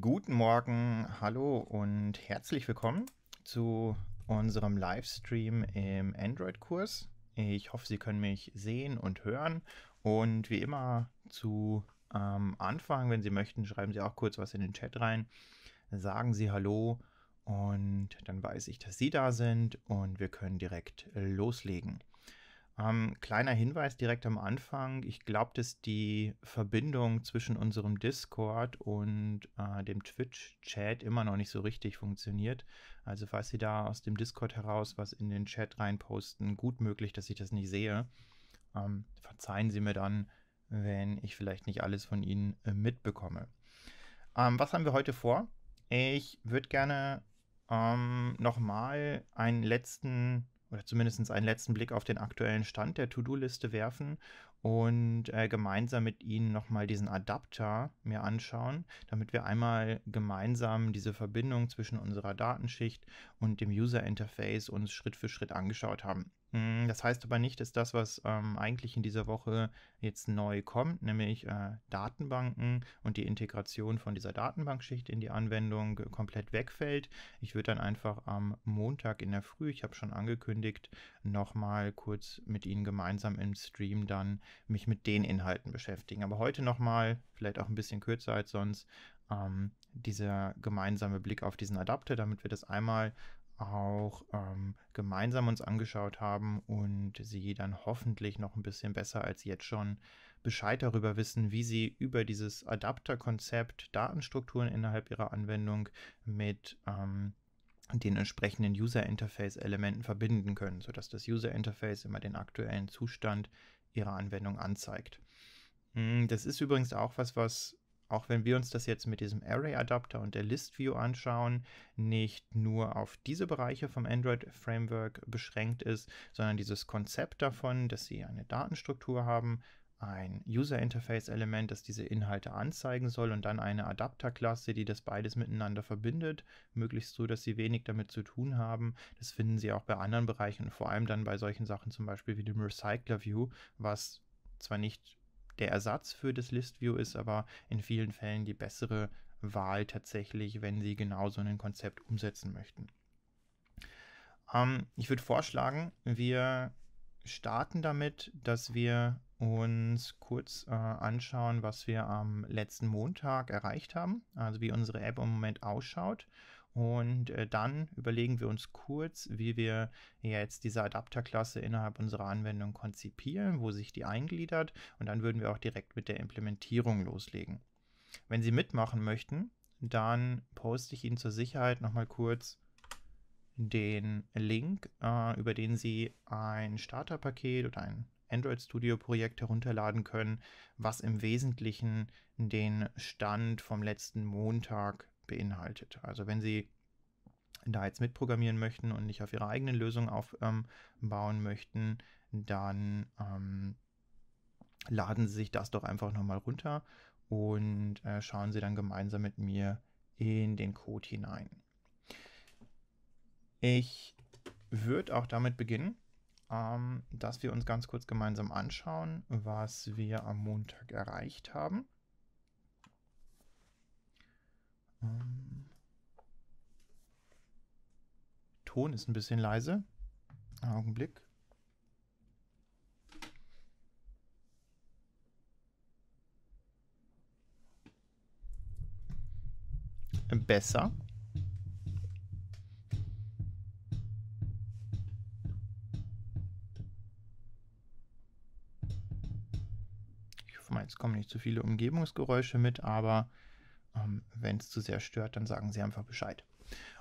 Guten Morgen, hallo und herzlich willkommen zu unserem Livestream im Android-Kurs. Ich hoffe, Sie können mich sehen und hören. Und wie immer zu ähm, Anfang, wenn Sie möchten, schreiben Sie auch kurz was in den Chat rein. Sagen Sie Hallo und dann weiß ich, dass Sie da sind und wir können direkt loslegen. Ähm, kleiner Hinweis direkt am Anfang. Ich glaube, dass die Verbindung zwischen unserem Discord und äh, dem Twitch-Chat immer noch nicht so richtig funktioniert. Also falls Sie da aus dem Discord heraus was in den Chat reinposten, gut möglich, dass ich das nicht sehe. Ähm, verzeihen Sie mir dann, wenn ich vielleicht nicht alles von Ihnen äh, mitbekomme. Ähm, was haben wir heute vor? Ich würde gerne ähm, nochmal einen letzten oder zumindest einen letzten Blick auf den aktuellen Stand der To-Do-Liste werfen und äh, gemeinsam mit Ihnen nochmal diesen Adapter mir anschauen, damit wir einmal gemeinsam diese Verbindung zwischen unserer Datenschicht und dem User Interface uns Schritt für Schritt angeschaut haben. Hm, das heißt aber nicht, dass das, was ähm, eigentlich in dieser Woche jetzt neu kommt, nämlich äh, Datenbanken und die Integration von dieser Datenbankschicht in die Anwendung äh, komplett wegfällt. Ich würde dann einfach am Montag in der Früh, ich habe schon angekündigt, nochmal kurz mit Ihnen gemeinsam im Stream dann mich mit den Inhalten beschäftigen. Aber heute nochmal, vielleicht auch ein bisschen kürzer als sonst, ähm, dieser gemeinsame Blick auf diesen Adapter, damit wir das einmal auch ähm, gemeinsam uns angeschaut haben und Sie dann hoffentlich noch ein bisschen besser als jetzt schon Bescheid darüber wissen, wie Sie über dieses Adapterkonzept Datenstrukturen innerhalb Ihrer Anwendung mit ähm, den entsprechenden User Interface Elementen verbinden können, sodass das User Interface immer den aktuellen Zustand ihrer Anwendung anzeigt. Hm, das ist übrigens auch was, was auch wenn wir uns das jetzt mit diesem Array Adapter und der List View anschauen, nicht nur auf diese Bereiche vom Android Framework beschränkt ist, sondern dieses Konzept davon, dass sie eine Datenstruktur haben, ein User Interface Element, das diese Inhalte anzeigen soll und dann eine Adapter Klasse, die das beides miteinander verbindet, möglichst so, dass sie wenig damit zu tun haben. Das finden Sie auch bei anderen Bereichen und vor allem dann bei solchen Sachen zum Beispiel wie dem Recycler View, was zwar nicht der Ersatz für das List View ist, aber in vielen Fällen die bessere Wahl tatsächlich, wenn Sie genau so ein Konzept umsetzen möchten. Ähm, ich würde vorschlagen, wir starten damit, dass wir uns kurz äh, anschauen, was wir am letzten Montag erreicht haben, also wie unsere App im Moment ausschaut. Und äh, dann überlegen wir uns kurz, wie wir jetzt diese Adapterklasse innerhalb unserer Anwendung konzipieren, wo sich die eingliedert. Und dann würden wir auch direkt mit der Implementierung loslegen. Wenn Sie mitmachen möchten, dann poste ich Ihnen zur Sicherheit nochmal kurz den Link, äh, über den Sie ein Starterpaket oder ein Android Studio Projekt herunterladen können, was im Wesentlichen den Stand vom letzten Montag beinhaltet. Also wenn Sie da jetzt mitprogrammieren möchten und nicht auf Ihre eigenen Lösungen aufbauen ähm, möchten, dann ähm, laden Sie sich das doch einfach nochmal runter und äh, schauen Sie dann gemeinsam mit mir in den Code hinein. Ich würde auch damit beginnen, ähm, dass wir uns ganz kurz gemeinsam anschauen, was wir am Montag erreicht haben. Ähm, Ton ist ein bisschen leise. Augenblick. Besser. jetzt kommen nicht zu viele Umgebungsgeräusche mit, aber ähm, wenn es zu sehr stört, dann sagen Sie einfach Bescheid.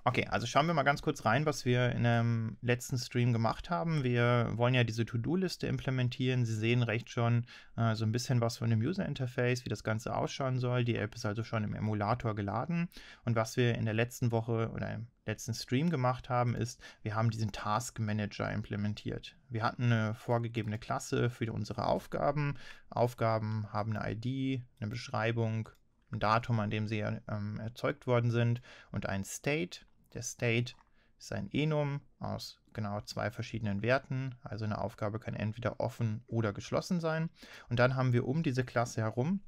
Okay, also schauen wir mal ganz kurz rein, was wir in dem letzten Stream gemacht haben. Wir wollen ja diese To-Do-Liste implementieren. Sie sehen recht schon äh, so ein bisschen was von dem User-Interface, wie das Ganze ausschauen soll. Die App ist also schon im Emulator geladen. Und was wir in der letzten Woche oder im letzten Stream gemacht haben, ist, wir haben diesen Task Manager implementiert. Wir hatten eine vorgegebene Klasse für unsere Aufgaben. Aufgaben haben eine ID, eine Beschreibung, ein Datum, an dem sie äh, ähm, erzeugt worden sind und ein State. Der State ist ein Enum aus genau zwei verschiedenen Werten. Also eine Aufgabe kann entweder offen oder geschlossen sein. Und dann haben wir um diese Klasse herum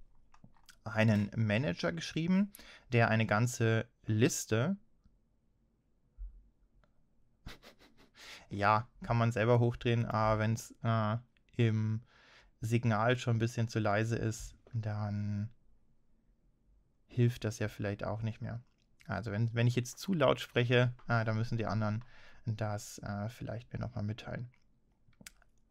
einen Manager geschrieben, der eine ganze Liste, ja, kann man selber hochdrehen, aber wenn es äh, im Signal schon ein bisschen zu leise ist, dann hilft das ja vielleicht auch nicht mehr. Also wenn, wenn ich jetzt zu laut spreche, äh, dann müssen die anderen das äh, vielleicht mir nochmal mitteilen.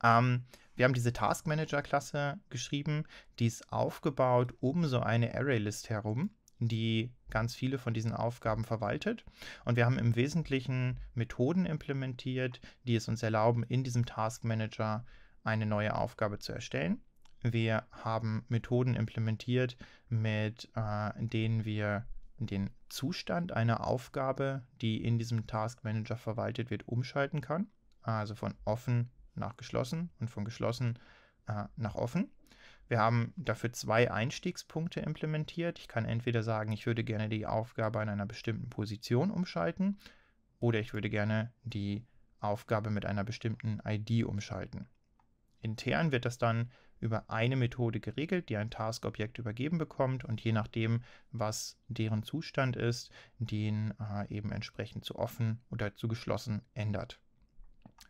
Ähm, wir haben diese Task Manager Klasse geschrieben, die ist aufgebaut um so eine Array-List herum, die ganz viele von diesen Aufgaben verwaltet. Und wir haben im Wesentlichen Methoden implementiert, die es uns erlauben, in diesem Task Manager eine neue Aufgabe zu erstellen. Wir haben Methoden implementiert, mit äh, denen wir den Zustand einer Aufgabe, die in diesem Task Manager verwaltet wird, umschalten kann. Also von offen nach geschlossen und von geschlossen äh, nach offen. Wir haben dafür zwei Einstiegspunkte implementiert. Ich kann entweder sagen, ich würde gerne die Aufgabe an einer bestimmten Position umschalten oder ich würde gerne die Aufgabe mit einer bestimmten ID umschalten. Intern wird das dann über eine Methode geregelt, die ein Task-Objekt übergeben bekommt und je nachdem, was deren Zustand ist, den äh, eben entsprechend zu offen oder zu geschlossen ändert.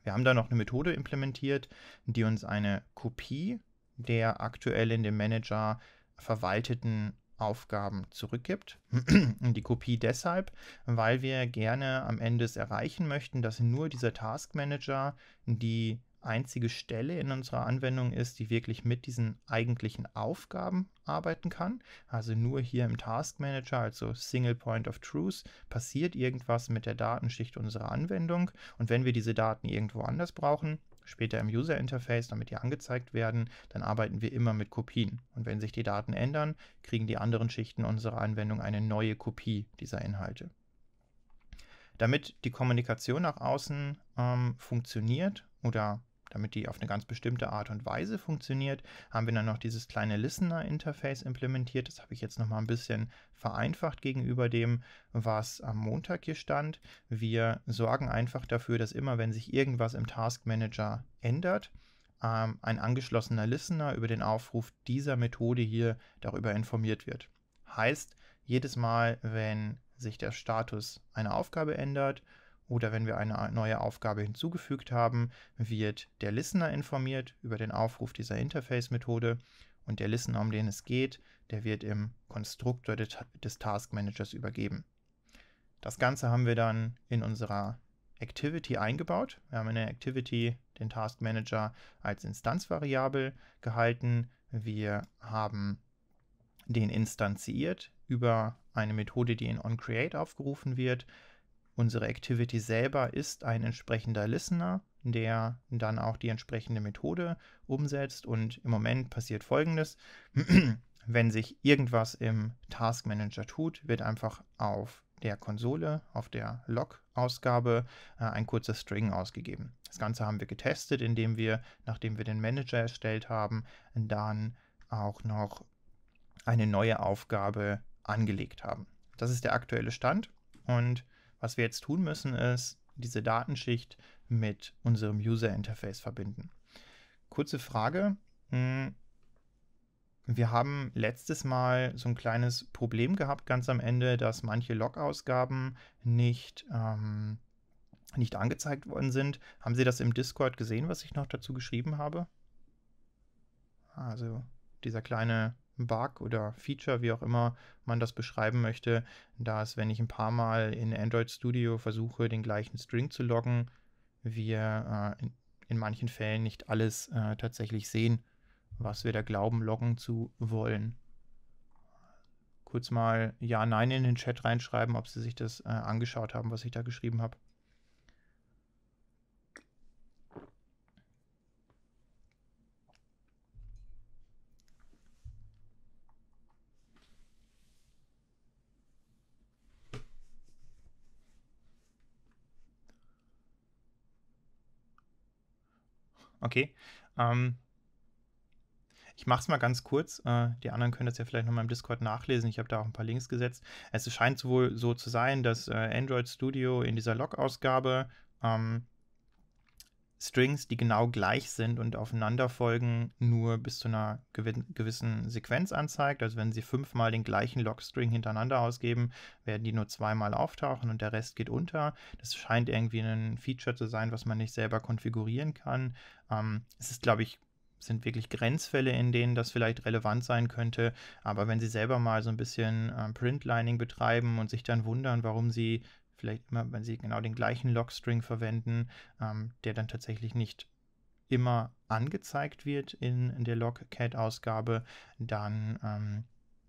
Wir haben da noch eine Methode implementiert, die uns eine Kopie der aktuell in dem Manager verwalteten Aufgaben zurückgibt. Die Kopie deshalb, weil wir gerne am Ende es erreichen möchten, dass nur dieser Task Manager die einzige Stelle in unserer Anwendung ist, die wirklich mit diesen eigentlichen Aufgaben arbeiten kann. Also nur hier im Task Manager, also Single Point of Truth, passiert irgendwas mit der Datenschicht unserer Anwendung. Und wenn wir diese Daten irgendwo anders brauchen, später im User Interface, damit die angezeigt werden, dann arbeiten wir immer mit Kopien. Und wenn sich die Daten ändern, kriegen die anderen Schichten unserer Anwendung eine neue Kopie dieser Inhalte. Damit die Kommunikation nach außen ähm, funktioniert oder damit die auf eine ganz bestimmte Art und Weise funktioniert, haben wir dann noch dieses kleine Listener-Interface implementiert. Das habe ich jetzt nochmal ein bisschen vereinfacht gegenüber dem, was am Montag hier stand. Wir sorgen einfach dafür, dass immer, wenn sich irgendwas im Task Manager ändert, ähm, ein angeschlossener Listener über den Aufruf dieser Methode hier darüber informiert wird. Heißt, jedes Mal, wenn sich der Status einer Aufgabe ändert oder wenn wir eine neue Aufgabe hinzugefügt haben, wird der Listener informiert über den Aufruf dieser Interface-Methode und der Listener, um den es geht, der wird im Konstruktor des Task Managers übergeben. Das Ganze haben wir dann in unserer Activity eingebaut. Wir haben in der Activity den Task Manager als Instanzvariable gehalten. Wir haben den instanziert über eine Methode, die in onCreate aufgerufen wird Unsere Activity selber ist ein entsprechender Listener, der dann auch die entsprechende Methode umsetzt. Und im Moment passiert Folgendes. Wenn sich irgendwas im Task Manager tut, wird einfach auf der Konsole, auf der Log-Ausgabe, äh, ein kurzer String ausgegeben. Das Ganze haben wir getestet, indem wir, nachdem wir den Manager erstellt haben, dann auch noch eine neue Aufgabe angelegt haben. Das ist der aktuelle Stand und was wir jetzt tun müssen, ist diese Datenschicht mit unserem User Interface verbinden. Kurze Frage. Hm, wir haben letztes Mal so ein kleines Problem gehabt, ganz am Ende, dass manche Log-Ausgaben nicht, ähm, nicht angezeigt worden sind. Haben Sie das im Discord gesehen, was ich noch dazu geschrieben habe? Also dieser kleine Bug oder Feature, wie auch immer man das beschreiben möchte, dass wenn ich ein paar Mal in Android Studio versuche, den gleichen String zu loggen, wir äh, in, in, manchen Fällen nicht alles äh, tatsächlich sehen, was wir da glauben, loggen zu wollen. Kurz mal Ja, Nein in den Chat reinschreiben, ob Sie sich das äh, angeschaut haben, was ich da geschrieben habe. Okay. Ähm, ich mache es mal ganz kurz. Äh, die anderen können das ja vielleicht nochmal im Discord nachlesen. Ich habe da auch ein paar Links gesetzt. Es scheint wohl so zu sein, dass äh, Android Studio in dieser Log-Ausgabe ähm, Strings, die genau gleich sind und aufeinanderfolgen, nur bis zu einer gewissen Sequenz anzeigt. Also wenn Sie fünfmal den gleichen Logstring hintereinander ausgeben, werden die nur zweimal auftauchen und der Rest geht unter. Das scheint irgendwie ein Feature zu sein, was man nicht selber konfigurieren kann. Ähm, es ist, glaube ich, sind wirklich Grenzfälle, in denen das vielleicht relevant sein könnte. Aber wenn Sie selber mal so ein bisschen äh, Printlining betreiben und sich dann wundern, warum Sie vielleicht immer, wenn Sie genau den gleichen Logstring verwenden, ähm, der dann tatsächlich nicht immer angezeigt wird in, in der Logcat-Ausgabe, dann ähm,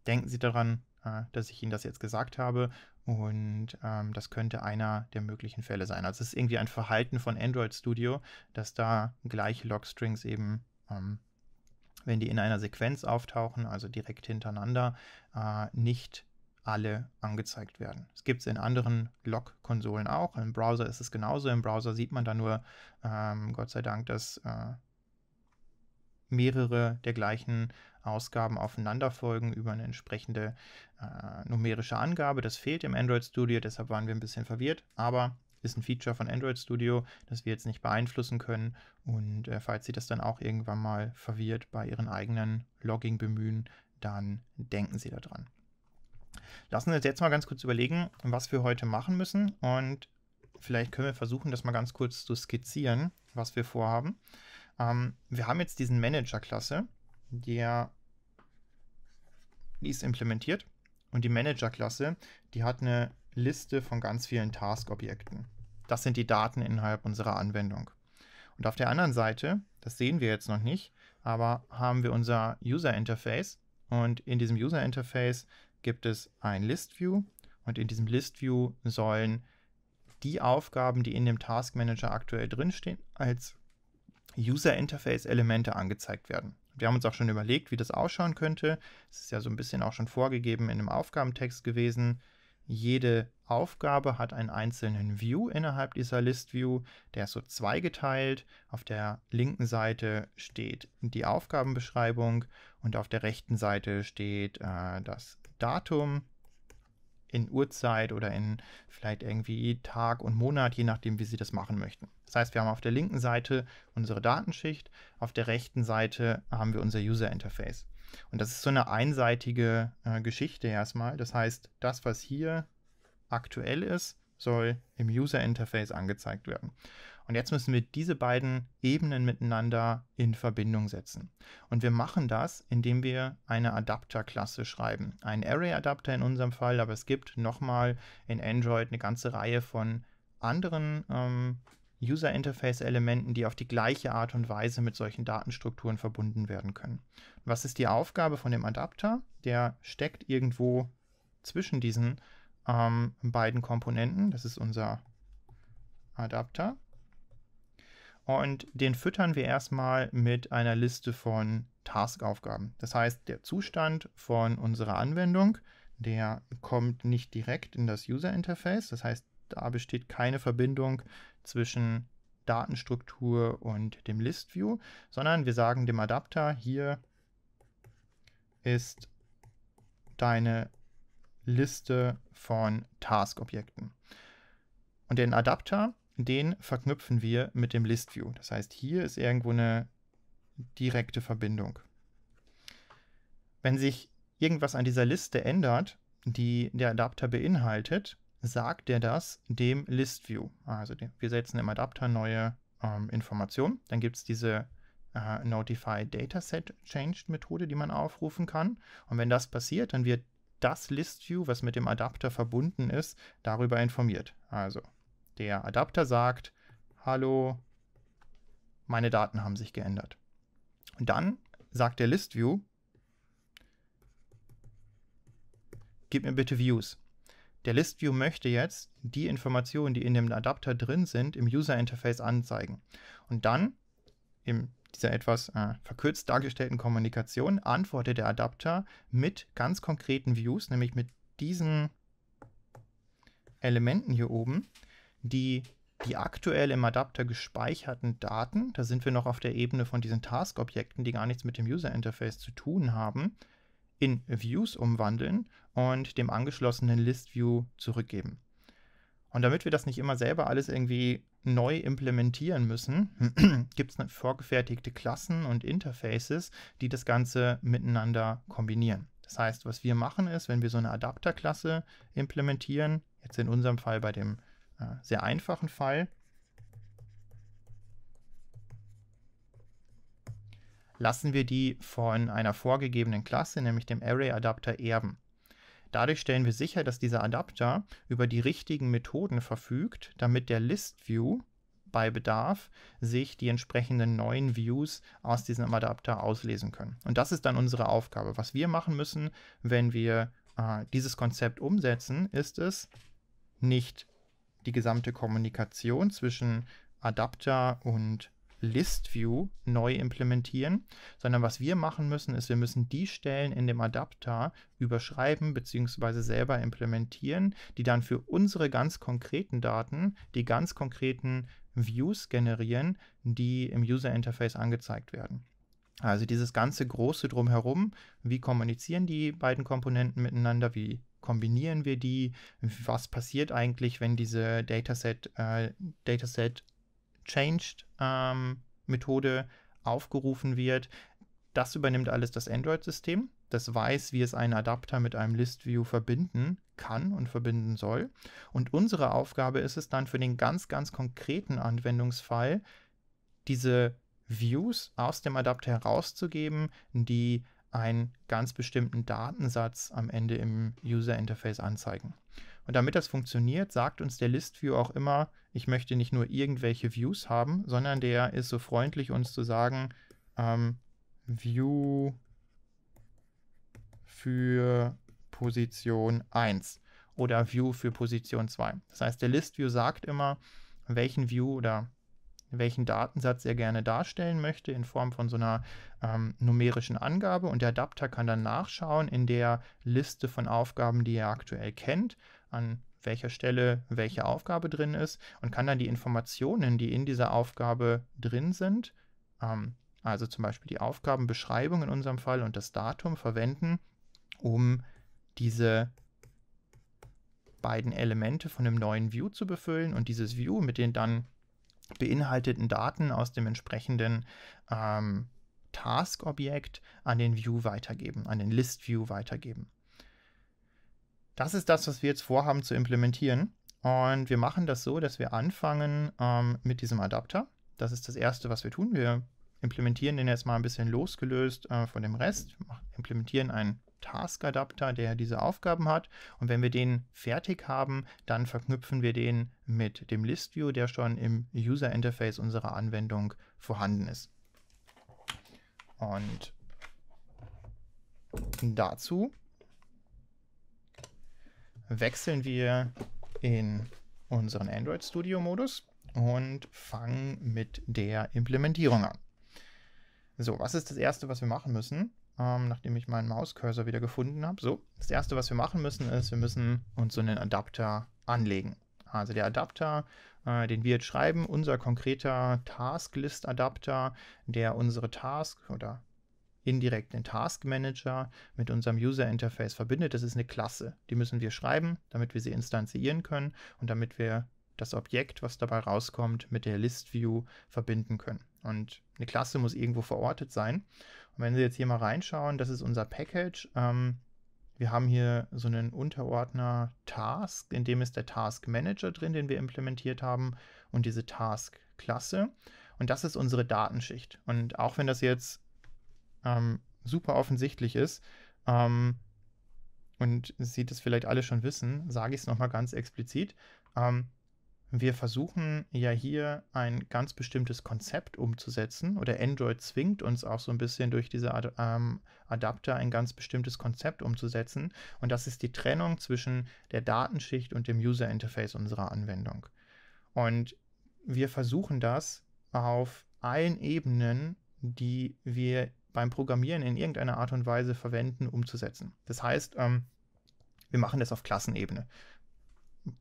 denken Sie daran, äh, dass ich Ihnen das jetzt gesagt habe und ähm, das könnte einer der möglichen Fälle sein. Also es ist irgendwie ein Verhalten von Android Studio, dass da gleiche Logstrings eben, ähm, wenn die in einer Sequenz auftauchen, also direkt hintereinander, äh, nicht alle angezeigt werden. Es gibt es in anderen Log-Konsolen auch. Im Browser ist es genauso. Im Browser sieht man da nur, ähm, Gott sei Dank, dass äh, mehrere der gleichen Ausgaben aufeinanderfolgen über eine entsprechende äh, numerische Angabe. Das fehlt im Android Studio, deshalb waren wir ein bisschen verwirrt, aber ist ein Feature von Android Studio, das wir jetzt nicht beeinflussen können. Und äh, falls Sie das dann auch irgendwann mal verwirrt bei Ihren eigenen Logging-Bemühen, dann denken Sie daran. Lassen Sie uns jetzt mal ganz kurz überlegen, was wir heute machen müssen und vielleicht können wir versuchen, das mal ganz kurz zu skizzieren, was wir vorhaben. Ähm, wir haben jetzt diesen Manager-Klasse, der die ist implementiert und die Manager-Klasse, die hat eine Liste von ganz vielen Task-Objekten. Das sind die Daten innerhalb unserer Anwendung. Und auf der anderen Seite, das sehen wir jetzt noch nicht, aber haben wir unser User Interface und in diesem User Interface gibt es ein List View und in diesem List View sollen die Aufgaben, die in dem Task Manager aktuell drinstehen, als User Interface Elemente angezeigt werden. Wir haben uns auch schon überlegt, wie das ausschauen könnte. Es ist ja so ein bisschen auch schon vorgegeben in einem Aufgabentext gewesen. Jede Aufgabe hat einen einzelnen View innerhalb dieser List View. Der ist so zweigeteilt. Auf der linken Seite steht die Aufgabenbeschreibung und auf der rechten Seite steht äh, das Datum in Uhrzeit oder in vielleicht irgendwie Tag und Monat, je nachdem, wie Sie das machen möchten. Das heißt, wir haben auf der linken Seite unsere Datenschicht, auf der rechten Seite haben wir unser User Interface. Und das ist so eine einseitige äh, Geschichte erstmal. Das heißt, das, was hier aktuell ist, soll im User Interface angezeigt werden. Und jetzt müssen wir diese beiden Ebenen miteinander in Verbindung setzen. Und wir machen das, indem wir eine Adapter-Klasse schreiben. Ein Array-Adapter in unserem Fall, aber es gibt nochmal in Android eine ganze Reihe von anderen ähm, User Interface Elementen, die auf die gleiche Art und Weise mit solchen Datenstrukturen verbunden werden können. Was ist die Aufgabe von dem Adapter? Der steckt irgendwo zwischen diesen ähm, beiden Komponenten. Das ist unser Adapter. Und den füttern wir erstmal mit einer Liste von Taskaufgaben. Das heißt, der Zustand von unserer Anwendung, der kommt nicht direkt in das User Interface. Das heißt, da besteht keine Verbindung zwischen Datenstruktur und dem List View, sondern wir sagen dem Adapter hier ist deine Liste von Task-Objekten. Und den Adapter, den verknüpfen wir mit dem ListView. Das heißt, hier ist irgendwo eine direkte Verbindung. Wenn sich irgendwas an dieser Liste ändert, die der Adapter beinhaltet, sagt er das dem ListView. Also wir setzen im Adapter neue ähm, Informationen. Dann gibt es diese äh, Notify Dataset Changed Methode, die man aufrufen kann. Und wenn das passiert, dann wird das ListView, was mit dem Adapter verbunden ist, darüber informiert. Also der Adapter sagt, hallo, meine Daten haben sich geändert. Und dann sagt der ListView, gib mir bitte Views. Der ListView möchte jetzt die Informationen, die in dem Adapter drin sind, im User-Interface anzeigen. Und dann, in dieser etwas äh, verkürzt dargestellten Kommunikation, antwortet der Adapter mit ganz konkreten Views, nämlich mit diesen Elementen hier oben, die, die aktuell im Adapter gespeicherten Daten, da sind wir noch auf der Ebene von diesen Task-Objekten, die gar nichts mit dem User-Interface zu tun haben, in Views umwandeln und dem angeschlossenen List-View zurückgeben. Und damit wir das nicht immer selber alles irgendwie neu implementieren müssen, gibt es ne, vorgefertigte Klassen und Interfaces, die das Ganze miteinander kombinieren. Das heißt, was wir machen ist, wenn wir so eine Adapter-Klasse implementieren, jetzt in unserem Fall bei dem sehr einfachen Fall. Lassen wir die von einer vorgegebenen Klasse, nämlich dem Array-Adapter, erben. Dadurch stellen wir sicher, dass dieser Adapter über die richtigen Methoden verfügt, damit der ListView bei Bedarf sich die entsprechenden neuen Views aus diesem Adapter auslesen können. Und das ist dann unsere Aufgabe. Was wir machen müssen, wenn wir äh, dieses Konzept umsetzen, ist es, nicht die gesamte Kommunikation zwischen Adapter und ListView neu implementieren, sondern was wir machen müssen, ist, wir müssen die Stellen in dem Adapter überschreiben bzw. selber implementieren, die dann für unsere ganz konkreten Daten die ganz konkreten Views generieren, die im User Interface angezeigt werden. Also dieses ganze große drumherum, wie kommunizieren die beiden Komponenten miteinander, wie kombinieren wir die? Was passiert eigentlich, wenn diese Dataset, äh, Dataset Changed ähm, Methode aufgerufen wird? Das übernimmt alles das Android-System. Das weiß, wie es einen Adapter mit einem ListView verbinden kann und verbinden soll. Und unsere Aufgabe ist es dann für den ganz, ganz konkreten Anwendungsfall, diese Views aus dem Adapter herauszugeben, die einen ganz bestimmten Datensatz am Ende im User Interface anzeigen. Und damit das funktioniert, sagt uns der List View auch immer, ich möchte nicht nur irgendwelche Views haben, sondern der ist so freundlich, uns zu sagen, ähm, View für Position 1 oder View für Position 2. Das heißt, der List View sagt immer, welchen View oder welchen Datensatz er gerne darstellen möchte in Form von so einer ähm, numerischen Angabe. Und der Adapter kann dann nachschauen in der Liste von Aufgaben, die er aktuell kennt, an welcher Stelle welche Aufgabe drin ist und kann dann die Informationen, die in dieser Aufgabe drin sind, ähm, also zum Beispiel die Aufgabenbeschreibung in unserem Fall und das Datum verwenden, um diese beiden Elemente von einem neuen View zu befüllen und dieses View mit den dann beinhalteten Daten aus dem entsprechenden ähm, Task-Objekt an den View weitergeben, an den List-View weitergeben. Das ist das, was wir jetzt vorhaben zu implementieren. Und wir machen das so, dass wir anfangen ähm, mit diesem Adapter. Das ist das Erste, was wir tun. Wir implementieren den jetzt mal ein bisschen losgelöst äh, von dem Rest, implementieren einen Task-Adapter, der diese Aufgaben hat. Und wenn wir den fertig haben, dann verknüpfen wir den mit dem List-View, der schon im User-Interface unserer Anwendung vorhanden ist. Und dazu wechseln wir in unseren Android Studio Modus und fangen mit der Implementierung an. So, was ist das Erste, was wir machen müssen? ähm, nachdem ich meinen Mauscursor wieder gefunden habe. So, das erste, was wir machen müssen, ist, wir müssen uns so einen Adapter anlegen. Also der Adapter, äh, den wir jetzt schreiben, unser konkreter Tasklist-Adapter, der unsere Task oder indirekt den Task Manager mit unserem User Interface verbindet. Das ist eine Klasse. Die müssen wir schreiben, damit wir sie instanzieren können und damit wir das Objekt, was dabei rauskommt, mit der List View verbinden können. Und eine Klasse muss irgendwo verortet sein. Und wenn Sie jetzt hier mal reinschauen, das ist unser Package. Ähm, wir haben hier so einen Unterordner Task, in dem ist der Task Manager drin, den wir implementiert haben und diese Task-Klasse. Und das ist unsere Datenschicht. Und auch wenn das jetzt ähm, super offensichtlich ist ähm, und Sie das vielleicht alle schon wissen, sage ich es nochmal ganz explizit. Ähm, wir versuchen ja hier ein ganz bestimmtes Konzept umzusetzen oder Android zwingt uns auch so ein bisschen durch diese Ad ähm, Adapter ein ganz bestimmtes Konzept umzusetzen und das ist die Trennung zwischen der Datenschicht und dem User Interface unserer Anwendung. Und wir versuchen das auf allen Ebenen, die wir beim Programmieren in irgendeiner Art und Weise verwenden, umzusetzen. Das heißt, ähm, wir machen das auf Klassenebene.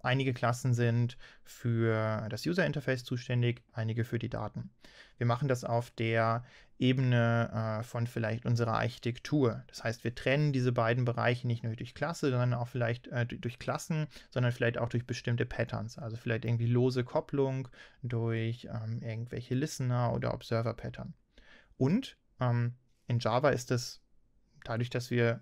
Einige Klassen sind für das User Interface zuständig, einige für die Daten. Wir machen das auf der Ebene äh, von vielleicht unserer Architektur. Das heißt, wir trennen diese beiden Bereiche nicht nur durch Klasse, sondern auch vielleicht äh, durch Klassen, sondern vielleicht auch durch bestimmte Patterns. Also vielleicht irgendwie lose Kopplung durch ähm, irgendwelche Listener oder Observer Pattern. Und ähm, in Java ist es dadurch, dass wir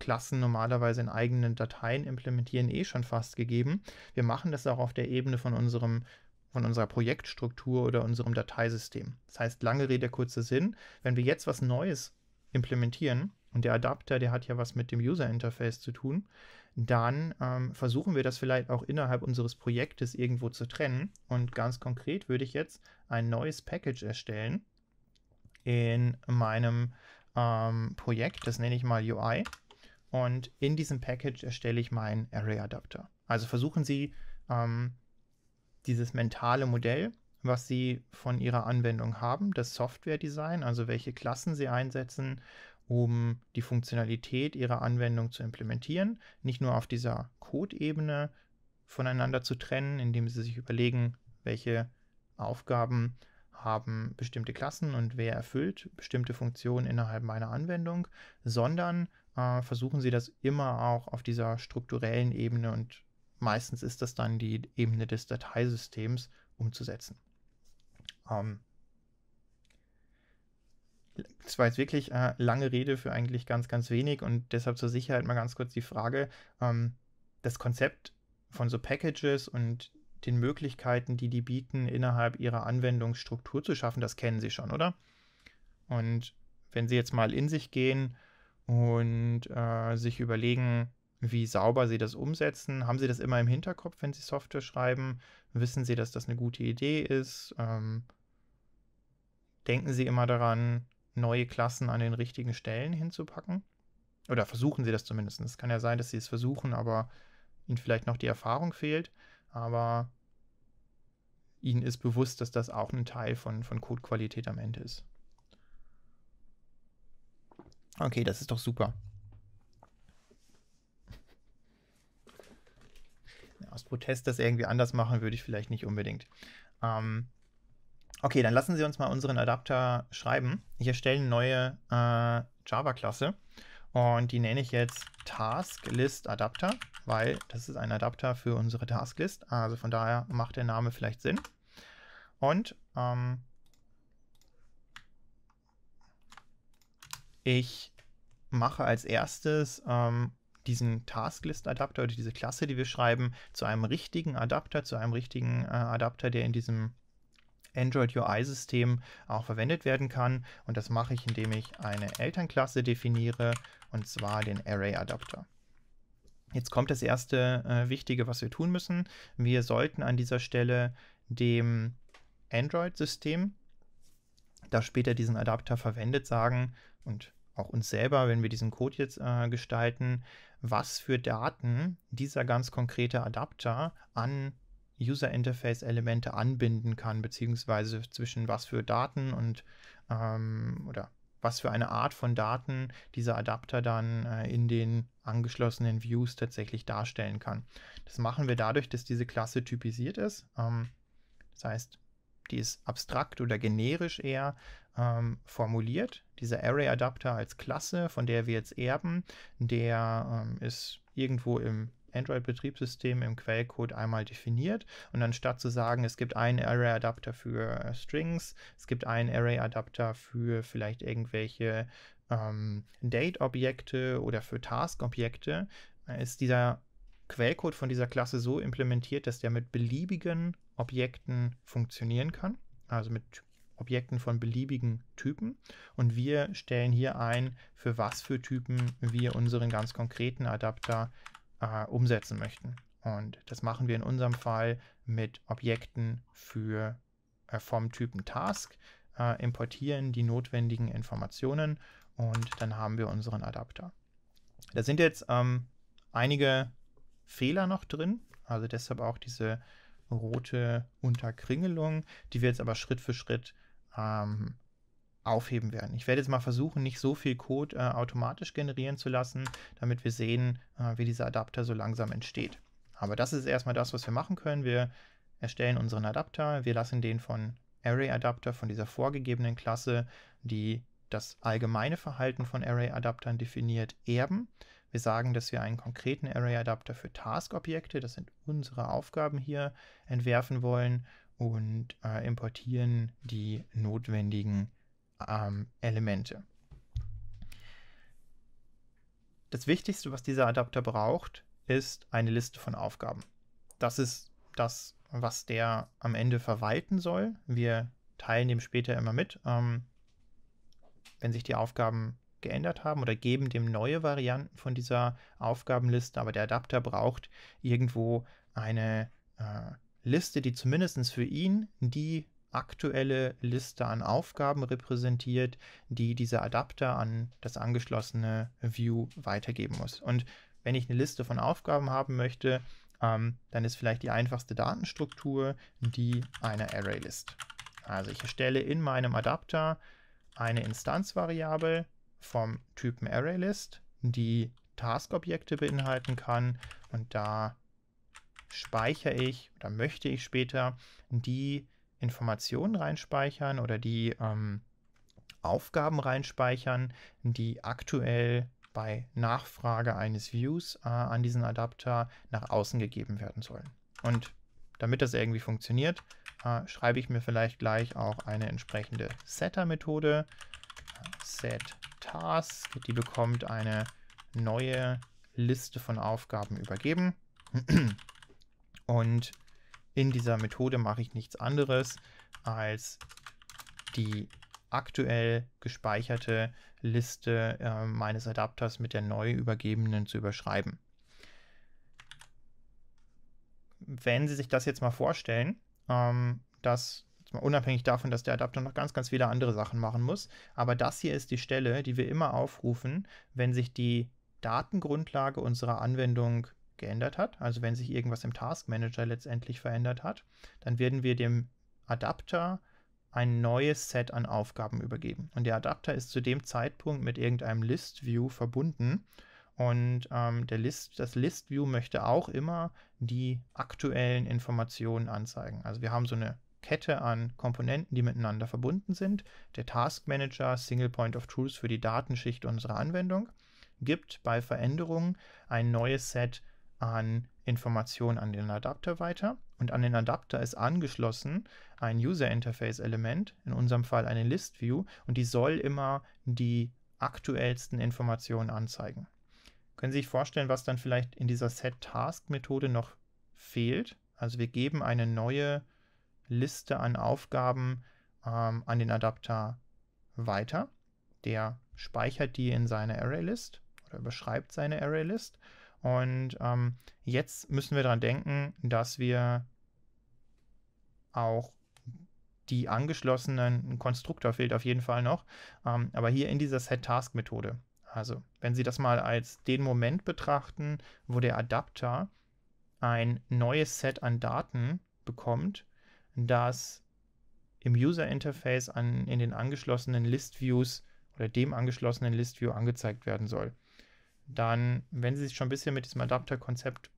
Klassen normalerweise in eigenen Dateien implementieren, eh schon fast gegeben. Wir machen das auch auf der Ebene von unserem von unserer Projektstruktur oder unserem Dateisystem. Das heißt, lange Rede, kurzer Sinn, wenn wir jetzt was Neues implementieren, und der Adapter, der hat ja was mit dem User Interface zu tun, dann ähm, versuchen wir das vielleicht auch innerhalb unseres Projektes irgendwo zu trennen. Und ganz konkret würde ich jetzt ein neues Package erstellen in meinem ähm, Projekt, das nenne ich mal UI und in diesem Package erstelle ich meinen Array Adapter. Also versuchen Sie ähm, dieses mentale Modell, was Sie von Ihrer Anwendung haben, das Software Design, also welche Klassen Sie einsetzen, um die Funktionalität Ihrer Anwendung zu implementieren, nicht nur auf dieser Code-Ebene voneinander zu trennen, indem Sie sich überlegen, welche Aufgaben haben bestimmte Klassen und wer erfüllt bestimmte Funktionen innerhalb meiner Anwendung, sondern äh, versuchen sie das immer auch auf dieser strukturellen Ebene und meistens ist das dann die Ebene des Dateisystems umzusetzen. Ähm, das war jetzt wirklich äh, lange Rede für eigentlich ganz, ganz wenig und deshalb zur Sicherheit mal ganz kurz die Frage, ähm, das Konzept von so Packages und den Möglichkeiten, die die bieten, innerhalb ihrer Anwendungsstruktur zu schaffen, das kennen Sie schon, oder? Und wenn Sie jetzt mal in sich gehen und äh, sich überlegen, wie sauber sie das umsetzen. Haben sie das immer im Hinterkopf, wenn sie Software schreiben? Wissen sie, dass das eine gute Idee ist? Ähm, denken sie immer daran, neue Klassen an den richtigen Stellen hinzupacken? Oder versuchen sie das zumindest. Es kann ja sein, dass sie es versuchen, aber ihnen vielleicht noch die Erfahrung fehlt. Aber ihnen ist bewusst, dass das auch ein Teil von, von Codequalität am Ende ist. Okay, das ist doch super. Aus Protest das irgendwie anders machen würde ich vielleicht nicht unbedingt. Ähm, okay, dann lassen Sie uns mal unseren Adapter schreiben. Ich erstelle eine neue äh, Java-Klasse und die nenne ich jetzt TaskListAdapter, weil das ist ein Adapter für unsere Tasklist. Also von daher macht der Name vielleicht Sinn. Und ähm, Ich mache als erstes ähm, diesen Tasklist-Adapter oder diese Klasse, die wir schreiben, zu einem richtigen Adapter, zu einem richtigen äh, Adapter, der in diesem Android UI-System auch verwendet werden kann. Und das mache ich, indem ich eine Elternklasse definiere, und zwar den Array-Adapter. Jetzt kommt das erste äh, Wichtige, was wir tun müssen. Wir sollten an dieser Stelle dem Android-System, das später diesen Adapter verwendet, sagen, und auch uns selber, wenn wir diesen Code jetzt äh, gestalten, was für Daten dieser ganz konkrete Adapter an User Interface Elemente anbinden kann, beziehungsweise zwischen was für Daten und ähm, oder was für eine Art von Daten dieser Adapter dann äh, in den angeschlossenen Views tatsächlich darstellen kann. Das machen wir dadurch, dass diese Klasse typisiert ist. Ähm, das heißt, die ist abstrakt oder generisch eher ähm, formuliert dieser Array Adapter als Klasse, von der wir jetzt erben, der ähm, ist irgendwo im Android-Betriebssystem im Quellcode einmal definiert und anstatt zu sagen, es gibt einen Array-Adapter für äh, Strings, es gibt einen Array-Adapter für vielleicht irgendwelche ähm, Date-Objekte oder für Task-Objekte, äh, ist dieser Quellcode von dieser Klasse so implementiert, dass der mit beliebigen Objekten funktionieren kann, also mit Objekten von beliebigen Typen. Und wir stellen hier ein, für was für Typen wir unseren ganz konkreten Adapter äh, umsetzen möchten. Und das machen wir in unserem Fall mit Objekten für, äh, vom Typen Task, äh, importieren die notwendigen Informationen und dann haben wir unseren Adapter. Da sind jetzt ähm, einige Fehler noch drin, also deshalb auch diese rote Unterkringelung, die wir jetzt aber Schritt für Schritt ähm, aufheben werden. Ich werde jetzt mal versuchen, nicht so viel Code äh, automatisch generieren zu lassen, damit wir sehen, äh, wie dieser Adapter so langsam entsteht. Aber das ist erstmal das, was wir machen können. Wir erstellen unseren Adapter, wir lassen den von Array Adapter von dieser vorgegebenen Klasse, die das allgemeine Verhalten von Array Adaptern definiert, erben. Wir sagen, dass wir einen konkreten Array Adapter für Task-Objekte, das sind unsere Aufgaben hier, entwerfen wollen und äh, importieren die notwendigen ähm, Elemente. Das Wichtigste, was dieser Adapter braucht, ist eine Liste von Aufgaben. Das ist das, was der am Ende verwalten soll. Wir teilen dem später immer mit, ähm, wenn sich die Aufgaben geändert haben oder geben dem neue Varianten von dieser Aufgabenliste, aber der Adapter braucht irgendwo eine äh, Liste, die zumindest für ihn die aktuelle Liste an Aufgaben repräsentiert, die dieser Adapter an das angeschlossene View weitergeben muss. Und wenn ich eine Liste von Aufgaben haben möchte, ähm, dann ist vielleicht die einfachste Datenstruktur die einer Arraylist. Also ich erstelle in meinem Adapter eine Instanzvariable vom Typen ArrayList, die Taskobjekte beinhalten kann und da speichere ich oder möchte ich später die Informationen reinspeichern oder die ähm, Aufgaben reinspeichern, die aktuell bei Nachfrage eines Views äh, an diesen Adapter nach außen gegeben werden sollen. Und damit das irgendwie funktioniert, äh, schreibe ich mir vielleicht gleich auch eine entsprechende Setter-Methode, setTask, die bekommt eine neue Liste von Aufgaben übergeben. Und in dieser Methode mache ich nichts anderes als die aktuell gespeicherte Liste äh, meines Adapters mit der neu übergebenen zu überschreiben. Wenn Sie sich das jetzt mal vorstellen, ähm, dass unabhängig davon, dass der Adapter noch ganz, ganz viele andere Sachen machen muss, aber das hier ist die Stelle, die wir immer aufrufen, wenn sich die Datengrundlage unserer Anwendung geändert hat, also wenn sich irgendwas im Task Manager letztendlich verändert hat, dann werden wir dem Adapter ein neues Set an Aufgaben übergeben. Und der Adapter ist zu dem Zeitpunkt mit irgendeinem List View verbunden. Und ähm, der List, das List View möchte auch immer die aktuellen Informationen anzeigen. Also wir haben so eine Kette an Komponenten, die miteinander verbunden sind. Der Task Manager, Single Point of Truth für die Datenschicht unserer Anwendung, gibt bei Veränderungen ein neues Set an Informationen an den Adapter weiter und an den Adapter ist angeschlossen ein User Interface Element, in unserem Fall eine List View und die soll immer die aktuellsten Informationen anzeigen. Können Sie sich vorstellen, was dann vielleicht in dieser Set Task Methode noch fehlt? Also wir geben eine neue Liste an Aufgaben ähm, an den Adapter weiter. Der speichert die in seine ArrayList oder überschreibt seine ArrayList und ähm, jetzt müssen wir daran denken, dass wir auch die angeschlossenen Konstruktor fehlt auf jeden Fall noch, ähm, aber hier in dieser Set-Task-Methode. Also, wenn Sie das mal als den Moment betrachten, wo der Adapter ein neues Set an Daten bekommt, das im User-Interface in den angeschlossenen List-Views oder dem angeschlossenen List-View angezeigt werden soll dann, wenn Sie sich schon ein bisschen mit diesem Adapter-Konzept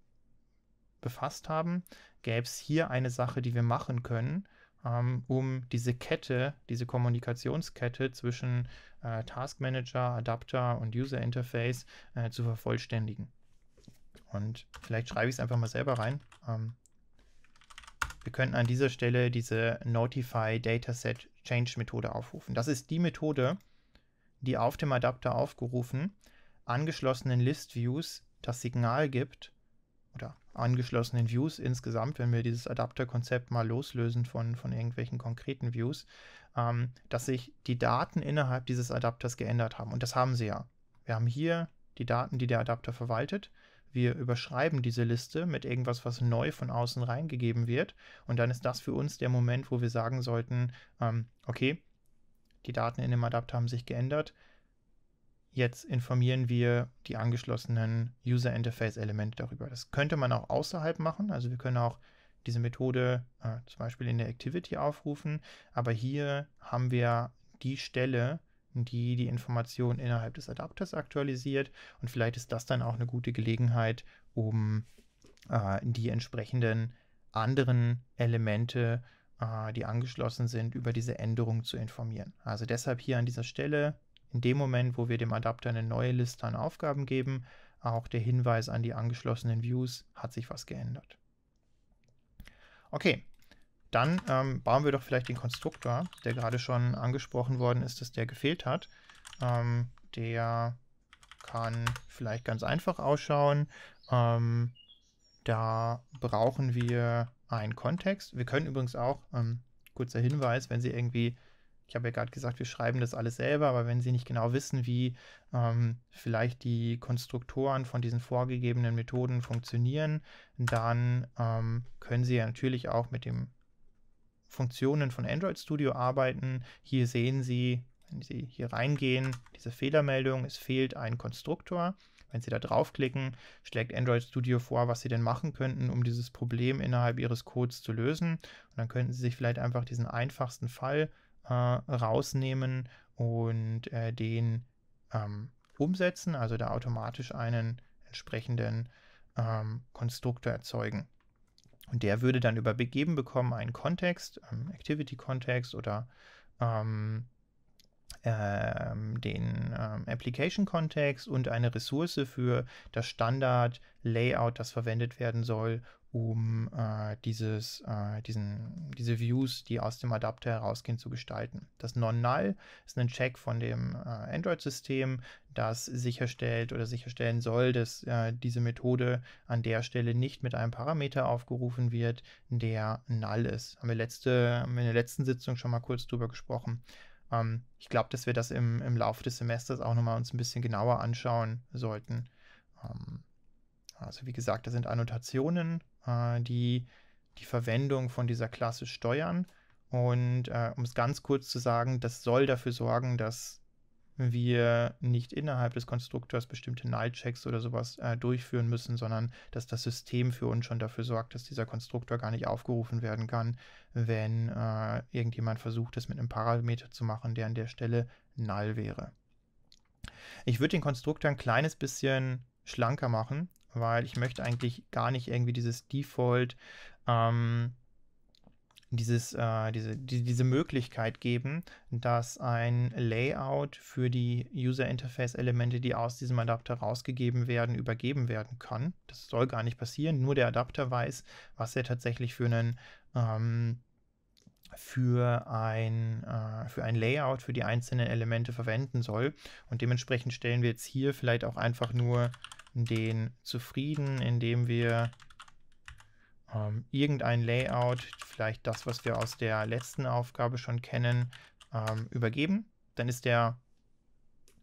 befasst haben, gäbe es hier eine Sache, die wir machen können, ähm, um diese Kette, diese Kommunikationskette zwischen äh, Task Manager, Adapter und User Interface äh, zu vervollständigen. Und vielleicht schreibe ich es einfach mal selber rein. Ähm, wir könnten an dieser Stelle diese Notify Dataset Change Methode aufrufen. Das ist die Methode, die auf dem Adapter aufgerufen angeschlossenen List-Views das Signal gibt, oder angeschlossenen Views insgesamt, wenn wir dieses Adapterkonzept mal loslösen von, von irgendwelchen konkreten Views, ähm, dass sich die Daten innerhalb dieses Adapters geändert haben. Und das haben sie ja. Wir haben hier die Daten, die der Adapter verwaltet. Wir überschreiben diese Liste mit irgendwas, was neu von außen reingegeben wird. Und dann ist das für uns der Moment, wo wir sagen sollten, ähm, okay, die Daten in dem Adapter haben sich geändert. Jetzt informieren wir die angeschlossenen User Interface Elemente darüber. Das könnte man auch außerhalb machen. Also wir können auch diese Methode äh, zum Beispiel in der Activity aufrufen. Aber hier haben wir die Stelle, die die Information innerhalb des Adapters aktualisiert. Und vielleicht ist das dann auch eine gute Gelegenheit, um äh, die entsprechenden anderen Elemente, äh, die angeschlossen sind, über diese Änderung zu informieren. Also deshalb hier an dieser Stelle in dem Moment, wo wir dem Adapter eine neue Liste an Aufgaben geben, auch der Hinweis an die angeschlossenen Views hat sich was geändert. Okay, dann ähm, bauen wir doch vielleicht den Konstruktor, der gerade schon angesprochen worden ist, dass der gefehlt hat. Ähm, der kann vielleicht ganz einfach ausschauen. Ähm, da brauchen wir einen Kontext. Wir können übrigens auch, ähm, kurzer Hinweis, wenn Sie irgendwie ich habe ja gerade gesagt, wir schreiben das alles selber, aber wenn Sie nicht genau wissen, wie ähm, vielleicht die Konstruktoren von diesen vorgegebenen Methoden funktionieren, dann ähm, können Sie ja natürlich auch mit den Funktionen von Android Studio arbeiten. Hier sehen Sie, wenn Sie hier reingehen, diese Fehlermeldung, es fehlt ein Konstruktor. Wenn Sie da draufklicken, schlägt Android Studio vor, was Sie denn machen könnten, um dieses Problem innerhalb Ihres Codes zu lösen. Und dann könnten Sie sich vielleicht einfach diesen einfachsten Fall äh, rausnehmen und äh, den ähm, umsetzen, also da automatisch einen entsprechenden ähm, Konstruktor erzeugen. Und der würde dann übergeben bekommen einen Kontext, ähm, Activity-Kontext oder ähm, ähm, den ähm, Application-Kontext und eine Ressource für das Standard-Layout, das verwendet werden soll, um äh, dieses, äh, diesen, diese Views, die aus dem Adapter herausgehen, zu gestalten. Das Non-Null ist ein Check von dem äh, Android-System, das sicherstellt oder sicherstellen soll, dass äh, diese Methode an der Stelle nicht mit einem Parameter aufgerufen wird, der null ist. Haben wir letzte, haben wir in der letzten Sitzung schon mal kurz drüber gesprochen. Ähm, ich glaube, dass wir das im, im Laufe des Semesters auch nochmal uns ein bisschen genauer anschauen sollten. Ähm, also wie gesagt, das sind Annotationen, äh, die die Verwendung von dieser Klasse steuern. Und äh, um es ganz kurz zu sagen, das soll dafür sorgen, dass wir nicht innerhalb des Konstruktors bestimmte Null-Checks oder sowas äh, durchführen müssen, sondern dass das System für uns schon dafür sorgt, dass dieser Konstruktor gar nicht aufgerufen werden kann, wenn äh, irgendjemand versucht, das mit einem Parameter zu machen, der an der Stelle Null wäre. Ich würde den Konstruktor ein kleines bisschen schlanker machen, weil ich möchte eigentlich gar nicht irgendwie dieses Default ähm, dieses, äh, diese, die, diese Möglichkeit geben, dass ein Layout für die User Interface Elemente, die aus diesem Adapter rausgegeben werden, übergeben werden kann. Das soll gar nicht passieren. Nur der Adapter weiß, was er tatsächlich für einen ähm, für ein, äh, für ein Layout, für die einzelnen Elemente verwenden soll. Und dementsprechend stellen wir jetzt hier vielleicht auch einfach nur den zufrieden, indem wir ähm, irgendein Layout, vielleicht das, was wir aus der letzten Aufgabe schon kennen, ähm, übergeben. Dann ist der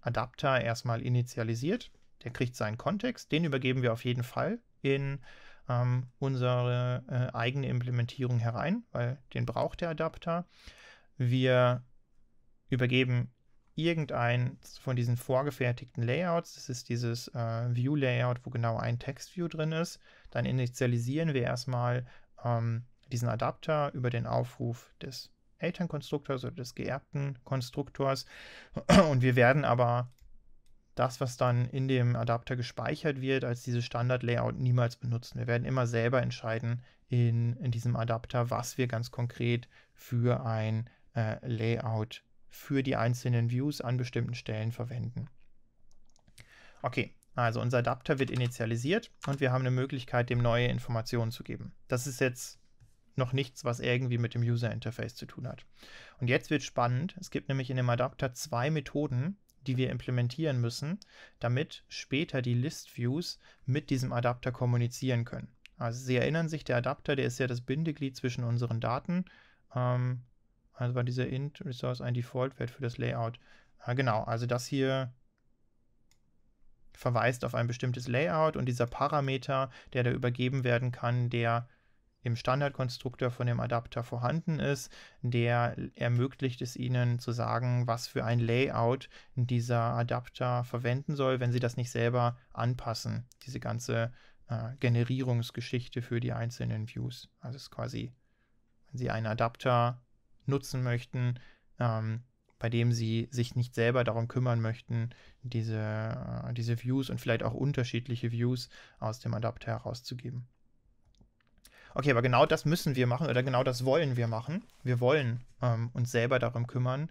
Adapter erstmal initialisiert. Der kriegt seinen Kontext. Den übergeben wir auf jeden Fall in ähm, unsere äh, eigene Implementierung herein, weil den braucht der Adapter. Wir übergeben irgendein von diesen vorgefertigten Layouts, das ist dieses äh, View-Layout, wo genau ein Text-View drin ist, dann initialisieren wir erstmal ähm, diesen Adapter über den Aufruf des Elternkonstruktors oder des geerbten Konstruktors und wir werden aber das, was dann in dem Adapter gespeichert wird, als dieses Standard-Layout niemals benutzen. Wir werden immer selber entscheiden in, in diesem Adapter, was wir ganz konkret für ein äh, Layout für die einzelnen Views an bestimmten Stellen verwenden. Okay, also unser Adapter wird initialisiert und wir haben eine Möglichkeit, dem neue Informationen zu geben. Das ist jetzt noch nichts, was irgendwie mit dem User Interface zu tun hat. Und jetzt wird spannend. Es gibt nämlich in dem Adapter zwei Methoden, die wir implementieren müssen, damit später die List Views mit diesem Adapter kommunizieren können. Also Sie erinnern sich, der Adapter, der ist ja das Bindeglied zwischen unseren Daten ähm, also war dieser int resource ein Default-Wert für das Layout. Ah, genau, also das hier verweist auf ein bestimmtes Layout und dieser Parameter, der da übergeben werden kann, der im Standardkonstruktor von dem Adapter vorhanden ist, der ermöglicht es Ihnen zu sagen, was für ein Layout dieser Adapter verwenden soll, wenn Sie das nicht selber anpassen, diese ganze äh, Generierungsgeschichte für die einzelnen Views. Also es ist quasi, wenn Sie einen Adapter nutzen möchten, ähm, bei dem sie sich nicht selber darum kümmern möchten, diese, äh, diese Views und vielleicht auch unterschiedliche Views aus dem Adapter herauszugeben. Okay, aber genau das müssen wir machen oder genau das wollen wir machen. Wir wollen ähm, uns selber darum kümmern,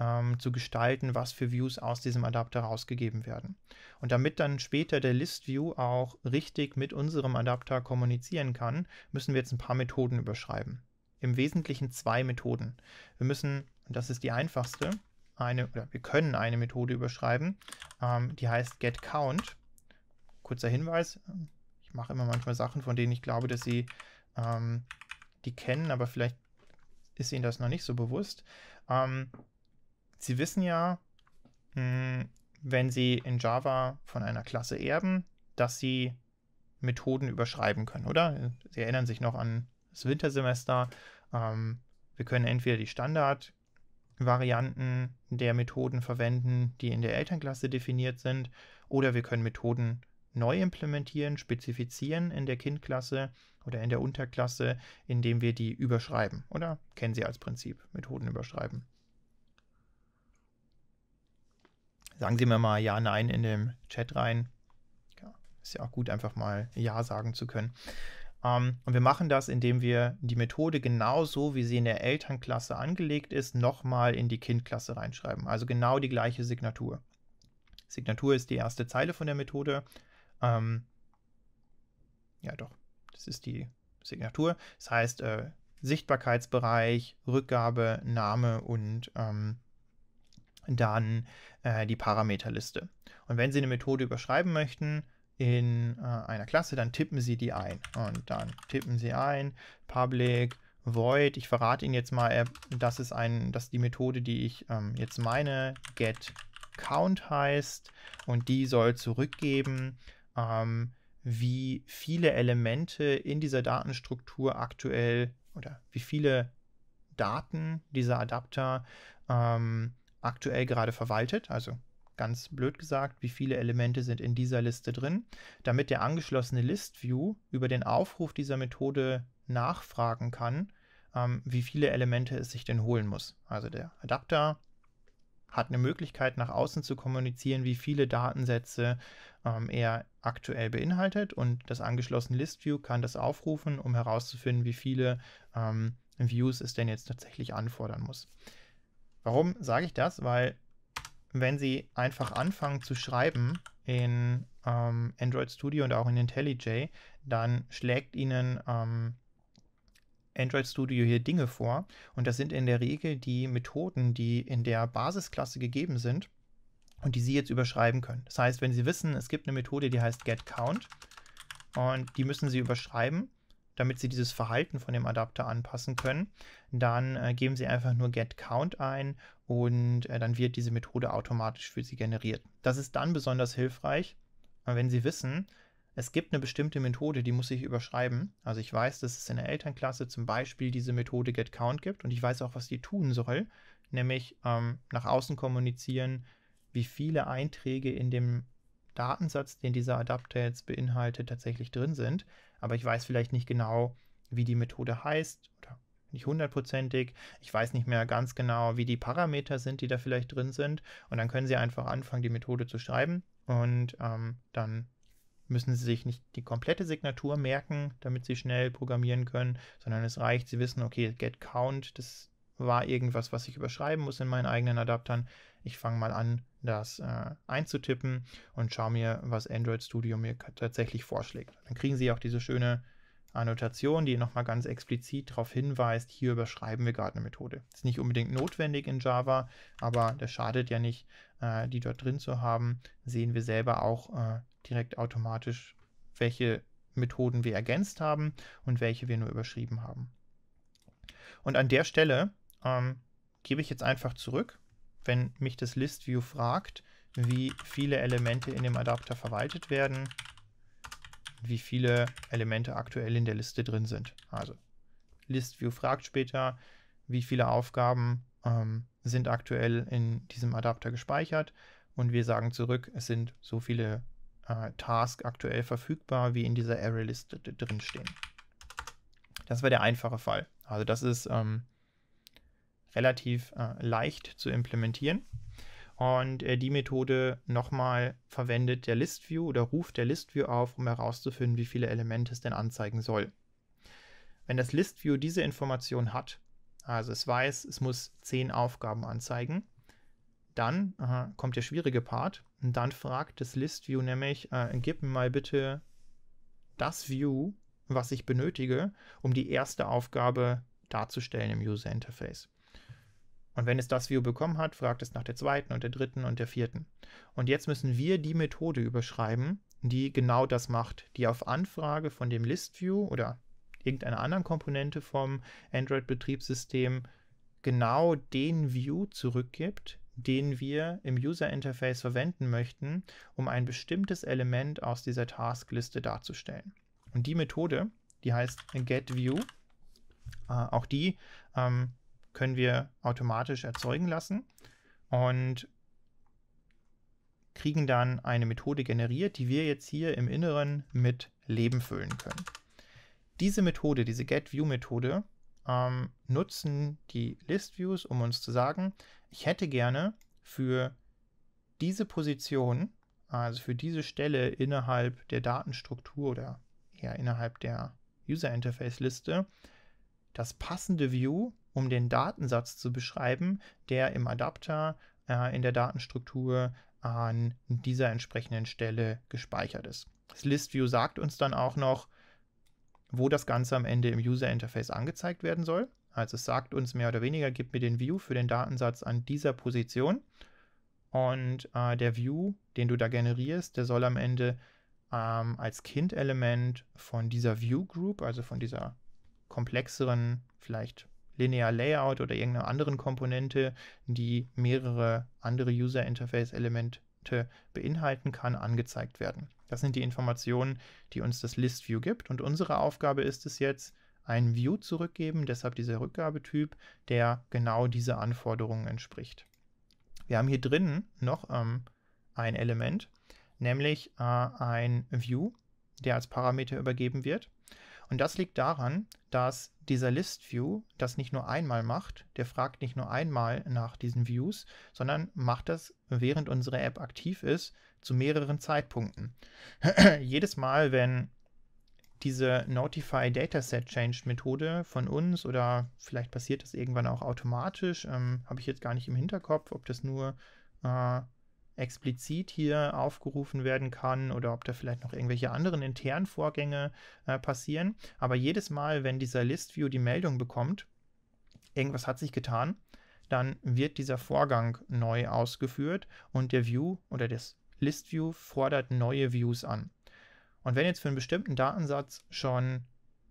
ähm, zu gestalten, was für Views aus diesem Adapter rausgegeben werden. Und damit dann später der ListView auch richtig mit unserem Adapter kommunizieren kann, müssen wir jetzt ein paar Methoden überschreiben im Wesentlichen zwei Methoden. Wir müssen, und das ist die einfachste, eine, oder wir können eine Methode überschreiben, ähm, die heißt getCount. Kurzer Hinweis, ich mache immer manchmal Sachen, von denen ich glaube, dass Sie ähm, die kennen, aber vielleicht ist Ihnen das noch nicht so bewusst. Ähm, Sie wissen ja, mh, hm, wenn Sie in Java von einer Klasse erben, dass Sie Methoden überschreiben können, oder? Sie erinnern sich noch an das Wintersemester. Ähm, wir können entweder die Standardvarianten der Methoden verwenden, die in der Elternklasse definiert sind, oder wir können Methoden neu implementieren, spezifizieren in der Kindklasse oder in der Unterklasse, indem wir die überschreiben. Oder kennen Sie als Prinzip Methoden überschreiben. Sagen Sie mir mal Ja, Nein in dem Chat rein. Ja, ist ja auch gut, einfach mal Ja sagen zu können. Ähm, und wir machen das, indem wir die Methode genauso, wie sie in der Elternklasse angelegt ist, nochmal in die Kindklasse reinschreiben. Also genau die gleiche Signatur. Signatur ist die erste Zeile von der Methode. Ähm, ja, doch, das ist die Signatur. Das heißt, äh, Sichtbarkeitsbereich, Rückgabe, Name und ähm, dann äh, die Parameterliste. Und wenn Sie eine Methode überschreiben möchten, in äh, einer Klasse, dann tippen Sie die ein. Und dann tippen Sie ein, public void, ich verrate Ihnen jetzt mal, äh, das ist, ein, das ist die Methode, die ich ähm, jetzt meine, get count heißt und die soll zurückgeben, ähm, wie viele Elemente in dieser Datenstruktur aktuell oder wie viele Daten dieser Adapter ähm, aktuell gerade verwaltet, also ganz blöd gesagt, wie viele Elemente sind in dieser Liste drin, damit der angeschlossene ListView über den Aufruf dieser Methode nachfragen kann, ähm, wie viele Elemente es sich denn holen muss. Also der Adapter hat eine Möglichkeit, nach außen zu kommunizieren, wie viele Datensätze ähm, er aktuell beinhaltet und das angeschlossene ListView kann das aufrufen, um herauszufinden, wie viele ähm, Views es denn jetzt tatsächlich anfordern muss. Warum sage ich das? Weil wenn Sie einfach anfangen zu schreiben in ähm, Android Studio und auch in IntelliJ, dann schlägt Ihnen ähm, Android Studio hier Dinge vor. Und das sind in der Regel die Methoden, die in der Basisklasse gegeben sind und die Sie jetzt überschreiben können. Das heißt, wenn Sie wissen, es gibt eine Methode, die heißt getCount und die müssen Sie überschreiben, damit Sie dieses Verhalten von dem Adapter anpassen können, dann äh, geben Sie einfach nur getCount ein und äh, dann wird diese Methode automatisch für Sie generiert. Das ist dann besonders hilfreich, wenn Sie wissen, es gibt eine bestimmte Methode, die muss ich überschreiben. Also ich weiß, dass es in der Elternklasse zum Beispiel diese Methode getCount gibt und ich weiß auch, was die tun soll, nämlich ähm, nach außen kommunizieren, wie viele Einträge in dem Datensatz, den dieser Adapter jetzt beinhaltet, tatsächlich drin sind aber ich weiß vielleicht nicht genau, wie die Methode heißt oder nicht hundertprozentig. Ich weiß nicht mehr ganz genau, wie die Parameter sind, die da vielleicht drin sind. Und dann können Sie einfach anfangen, die Methode zu schreiben und ähm, dann müssen Sie sich nicht die komplette Signatur merken, damit Sie schnell programmieren können, sondern es reicht, Sie wissen, okay, get count, das war irgendwas, was ich überschreiben muss in meinen eigenen Adaptern. Ich fange mal an, das äh, einzutippen und schaue mir, was Android Studio mir tatsächlich vorschlägt. Dann kriegen Sie auch diese schöne Annotation, die nochmal ganz explizit darauf hinweist, hier überschreiben wir gerade eine Methode. Ist nicht unbedingt notwendig in Java, aber das schadet ja nicht, äh, die dort drin zu haben. Sehen wir selber auch äh, direkt automatisch, welche Methoden wir ergänzt haben und welche wir nur überschrieben haben. Und an der Stelle ähm, gebe ich jetzt einfach zurück, wenn mich das ListView fragt, wie viele Elemente in dem Adapter verwaltet werden, wie viele Elemente aktuell in der Liste drin sind. Also ListView fragt später, wie viele Aufgaben ähm, sind aktuell in diesem Adapter gespeichert und wir sagen zurück, es sind so viele äh, Tasks aktuell verfügbar, wie in dieser Array-Liste drinstehen. Das war der einfache Fall. Also das ist ähm, relativ äh, leicht zu implementieren. Und äh, die Methode nochmal verwendet der ListView oder ruft der ListView auf, um herauszufinden, wie viele Elemente es denn anzeigen soll. Wenn das ListView diese Information hat, also es weiß, es muss zehn Aufgaben anzeigen, dann aha, kommt der schwierige Part. Und dann fragt das ListView nämlich, äh, gib mir mal bitte das View, was ich benötige, um die erste Aufgabe darzustellen im User Interface. Und wenn es das View bekommen hat, fragt es nach der zweiten und der dritten und der vierten. Und jetzt müssen wir die Methode überschreiben, die genau das macht, die auf Anfrage von dem ListView oder irgendeiner anderen Komponente vom Android-Betriebssystem genau den View zurückgibt, den wir im User Interface verwenden möchten, um ein bestimmtes Element aus dieser Taskliste darzustellen. Und die Methode, die heißt getView, äh, auch die ähm, können wir automatisch erzeugen lassen und kriegen dann eine Methode generiert, die wir jetzt hier im Inneren mit Leben füllen können. Diese Methode, diese GetView-Methode, ähm, nutzen die ListViews, um uns zu sagen, ich hätte gerne für diese Position, also für diese Stelle innerhalb der Datenstruktur oder eher innerhalb der User Interface Liste, das passende View um den Datensatz zu beschreiben, der im Adapter äh, in der Datenstruktur an dieser entsprechenden Stelle gespeichert ist. Das ListView sagt uns dann auch noch, wo das Ganze am Ende im User Interface angezeigt werden soll. Also es sagt uns mehr oder weniger, gib mir den View für den Datensatz an dieser Position. Und äh, der View, den du da generierst, der soll am Ende ähm, als Kind-Element von dieser View Group, also von dieser komplexeren, vielleicht Linear Layout oder irgendeiner anderen Komponente, die mehrere andere User Interface Elemente beinhalten kann, angezeigt werden. Das sind die Informationen, die uns das List View gibt und unsere Aufgabe ist es jetzt, einen View zurückgeben, deshalb dieser Rückgabetyp, der genau diese Anforderungen entspricht. Wir haben hier drinnen noch ähm, ein Element, nämlich äh, ein View, der als Parameter übergeben wird. Und das liegt daran, dass dieser List View das nicht nur einmal macht, der fragt nicht nur einmal nach diesen Views, sondern macht das, während unsere App aktiv ist, zu mehreren Zeitpunkten. Jedes Mal, wenn diese Notify Dataset Change Methode von uns oder vielleicht passiert das irgendwann auch automatisch, ähm, habe ich jetzt gar nicht im Hinterkopf, ob das nur äh, explizit hier aufgerufen werden kann oder ob da vielleicht noch irgendwelche anderen internen Vorgänge äh, passieren. Aber jedes Mal, wenn dieser ListView die Meldung bekommt, irgendwas hat sich getan, dann wird dieser Vorgang neu ausgeführt und der View oder das ListView fordert neue Views an. Und wenn jetzt für einen bestimmten Datensatz schon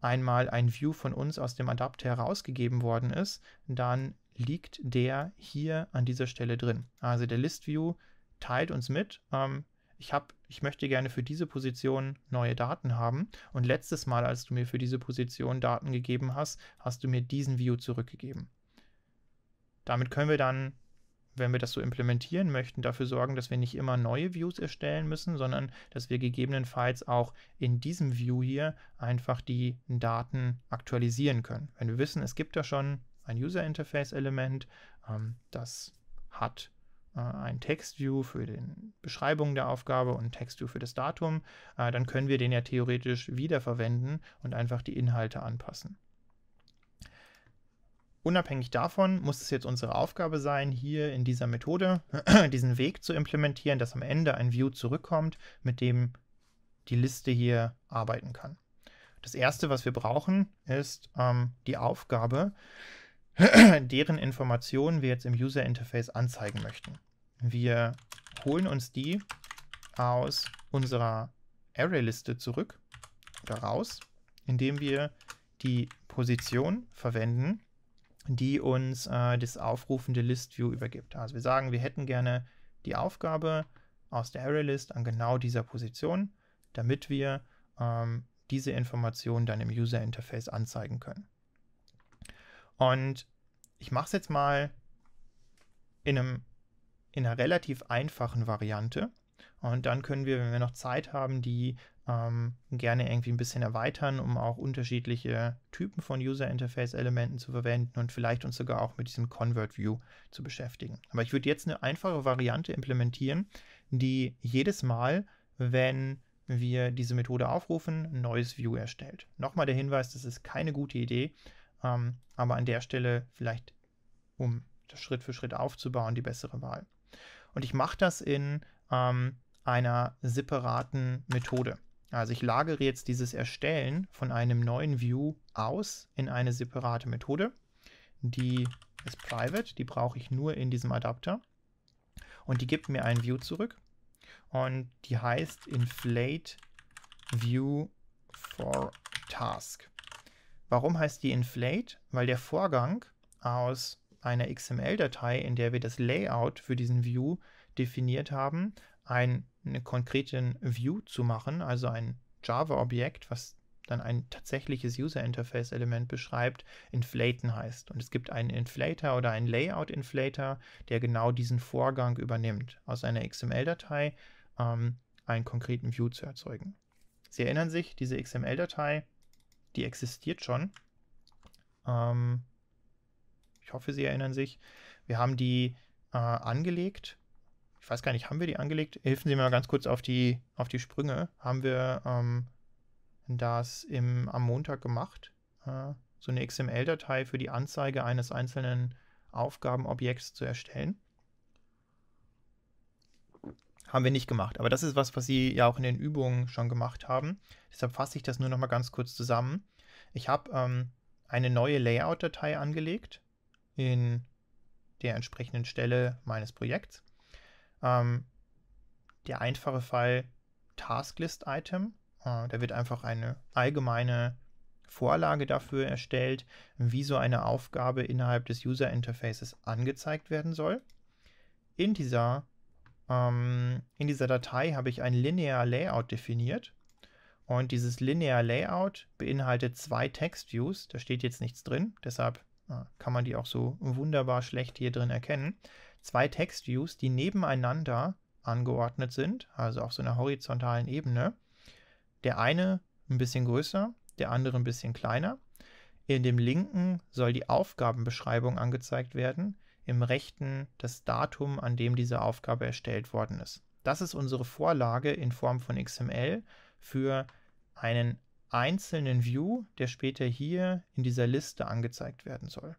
einmal ein View von uns aus dem Adapter herausgegeben worden ist, dann liegt der hier an dieser Stelle drin. Also der ListView teilt uns mit, ähm, ich, hab, ich möchte gerne für diese Position neue Daten haben. Und letztes Mal, als du mir für diese Position Daten gegeben hast, hast du mir diesen View zurückgegeben. Damit können wir dann, wenn wir das so implementieren möchten, dafür sorgen, dass wir nicht immer neue Views erstellen müssen, sondern dass wir gegebenenfalls auch in diesem View hier einfach die Daten aktualisieren können. Wenn wir wissen, es gibt da schon ein User Interface Element, ähm, das hat äh, ein Textview für die Beschreibung der Aufgabe und ein text für das Datum, äh, dann können wir den ja theoretisch wiederverwenden und einfach die Inhalte anpassen. Unabhängig davon muss es jetzt unsere Aufgabe sein, hier in dieser Methode diesen Weg zu implementieren, dass am Ende ein View zurückkommt, mit dem die Liste hier arbeiten kann. Das erste, was wir brauchen, ist ähm, die Aufgabe, deren Informationen wir jetzt im User Interface anzeigen möchten. Wir holen uns die aus unserer Array-Liste zurück oder raus, indem wir die Position verwenden, die uns äh, das aufrufende ListView übergibt. Also wir sagen, wir hätten gerne die Aufgabe aus der Array-List an genau dieser Position, damit wir ähm, diese Information dann im User Interface anzeigen können. Und ich mache es jetzt mal in einem in einer relativ einfachen Variante. Und dann können wir, wenn wir noch Zeit haben, die ähm, gerne irgendwie ein bisschen erweitern, um auch unterschiedliche Typen von User Interface Elementen zu verwenden und vielleicht uns sogar auch mit diesem Convert View zu beschäftigen. Aber ich würde jetzt eine einfache Variante implementieren, die jedes Mal, wenn wir diese Methode aufrufen, ein neues View erstellt. Nochmal der Hinweis, das ist keine gute Idee, ähm, aber an der Stelle vielleicht, um das Schritt für Schritt aufzubauen, die bessere Wahl und ich mache das in ähm, einer separaten Methode. Also ich lagere jetzt dieses Erstellen von einem neuen View aus in eine separate Methode. Die ist private, die brauche ich nur in diesem Adapter. Und die gibt mir ein View zurück. Und die heißt inflate view for task. Warum heißt die inflate? Weil der Vorgang aus einer XML-Datei, in der wir das Layout für diesen View definiert haben, einen, konkreten View zu machen, also ein Java-Objekt, was dann ein tatsächliches User-Interface-Element beschreibt, inflaten heißt. Und es gibt einen Inflator oder einen Layout-Inflator, der genau diesen Vorgang übernimmt, aus einer XML-Datei ähm, einen konkreten View zu erzeugen. Sie erinnern sich, diese XML-Datei, die existiert schon. Ähm, ich hoffe, Sie erinnern sich. Wir haben die äh, angelegt. Ich weiß gar nicht, haben wir die angelegt? Helfen Sie mir mal ganz kurz auf die, auf die Sprünge. Haben wir ähm, das im, am Montag gemacht? Äh, so eine XML-Datei für die Anzeige eines einzelnen Aufgabenobjekts zu erstellen? Haben wir nicht gemacht. Aber das ist was, was Sie ja auch in den Übungen schon gemacht haben. Deshalb fasse ich das nur noch mal ganz kurz zusammen. Ich habe ähm, eine neue Layout-Datei angelegt in der entsprechenden Stelle meines Projekts. Ähm, der einfache Fall Tasklist-Item. Äh, da wird einfach eine allgemeine Vorlage dafür erstellt, wie so eine Aufgabe innerhalb des User Interfaces angezeigt werden soll. In dieser, ähm, in dieser Datei habe ich ein Linear Layout definiert. Und dieses Linear Layout beinhaltet zwei Text-Views. Da steht jetzt nichts drin, deshalb Ah, kann man die auch so wunderbar schlecht hier drin erkennen. Zwei Textviews, die nebeneinander angeordnet sind, also auf so einer horizontalen Ebene. Der eine ein bisschen größer, der andere ein bisschen kleiner. In dem linken soll die Aufgabenbeschreibung angezeigt werden, im rechten das Datum, an dem diese Aufgabe erstellt worden ist. Das ist unsere Vorlage in Form von XML für einen einzelnen View, der später hier in dieser Liste angezeigt werden soll.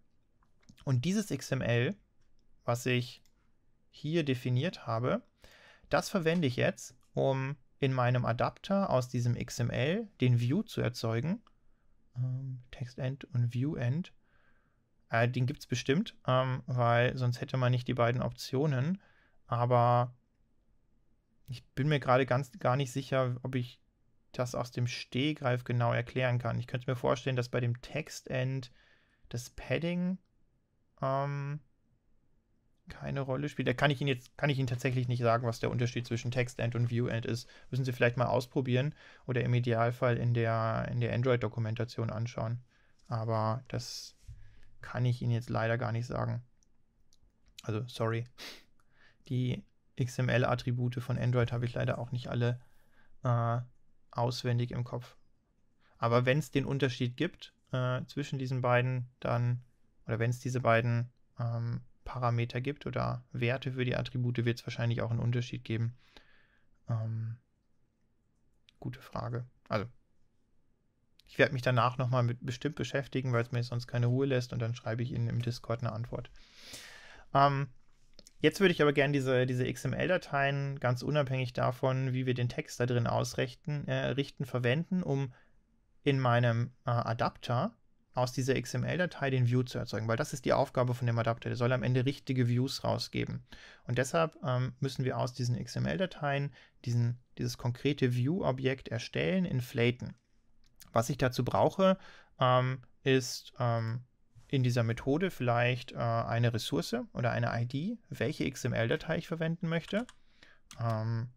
Und dieses XML, was ich hier definiert habe, das verwende ich jetzt, um in meinem Adapter aus diesem XML den View zu erzeugen. Ähm, TextEnd und ViewEnd. Äh, den gibt es bestimmt, ähm, weil sonst hätte man nicht die beiden Optionen. Aber ich bin mir gerade ganz gar nicht sicher, ob ich das aus dem Stehgreif genau erklären kann. Ich könnte mir vorstellen, dass bei dem Textend das Padding ähm, keine Rolle spielt. Da kann ich Ihnen jetzt kann ich Ihnen tatsächlich nicht sagen, was der Unterschied zwischen Textend und Viewend ist. Müssen Sie vielleicht mal ausprobieren oder im Idealfall in der, in der Android-Dokumentation anschauen. Aber das kann ich Ihnen jetzt leider gar nicht sagen. Also, sorry. Die XML-Attribute von Android habe ich leider auch nicht alle äh, auswendig im Kopf. Aber wenn es den Unterschied gibt äh, zwischen diesen beiden, dann, oder wenn es diese beiden ähm, Parameter gibt oder Werte für die Attribute, wird es wahrscheinlich auch einen Unterschied geben. Ähm, gute Frage. Also, ich werde mich danach nochmal mit bestimmt beschäftigen, weil es mir sonst keine Ruhe lässt und dann schreibe ich Ihnen im Discord eine Antwort. Ähm, Jetzt würde ich aber gerne diese, diese XML-Dateien ganz unabhängig davon, wie wir den Text da drin ausrichten, äh, richten, verwenden, um in meinem äh, Adapter aus dieser XML-Datei den View zu erzeugen, weil das ist die Aufgabe von dem Adapter. Der soll am Ende richtige Views rausgeben. Und deshalb ähm, müssen wir aus diesen XML-Dateien diesen, dieses konkrete View-Objekt erstellen, inflaten. Was ich dazu brauche, ähm, ist ähm, in dieser Methode vielleicht äh, eine Ressource oder eine ID, welche XML-Datei ich verwenden möchte. Ähm,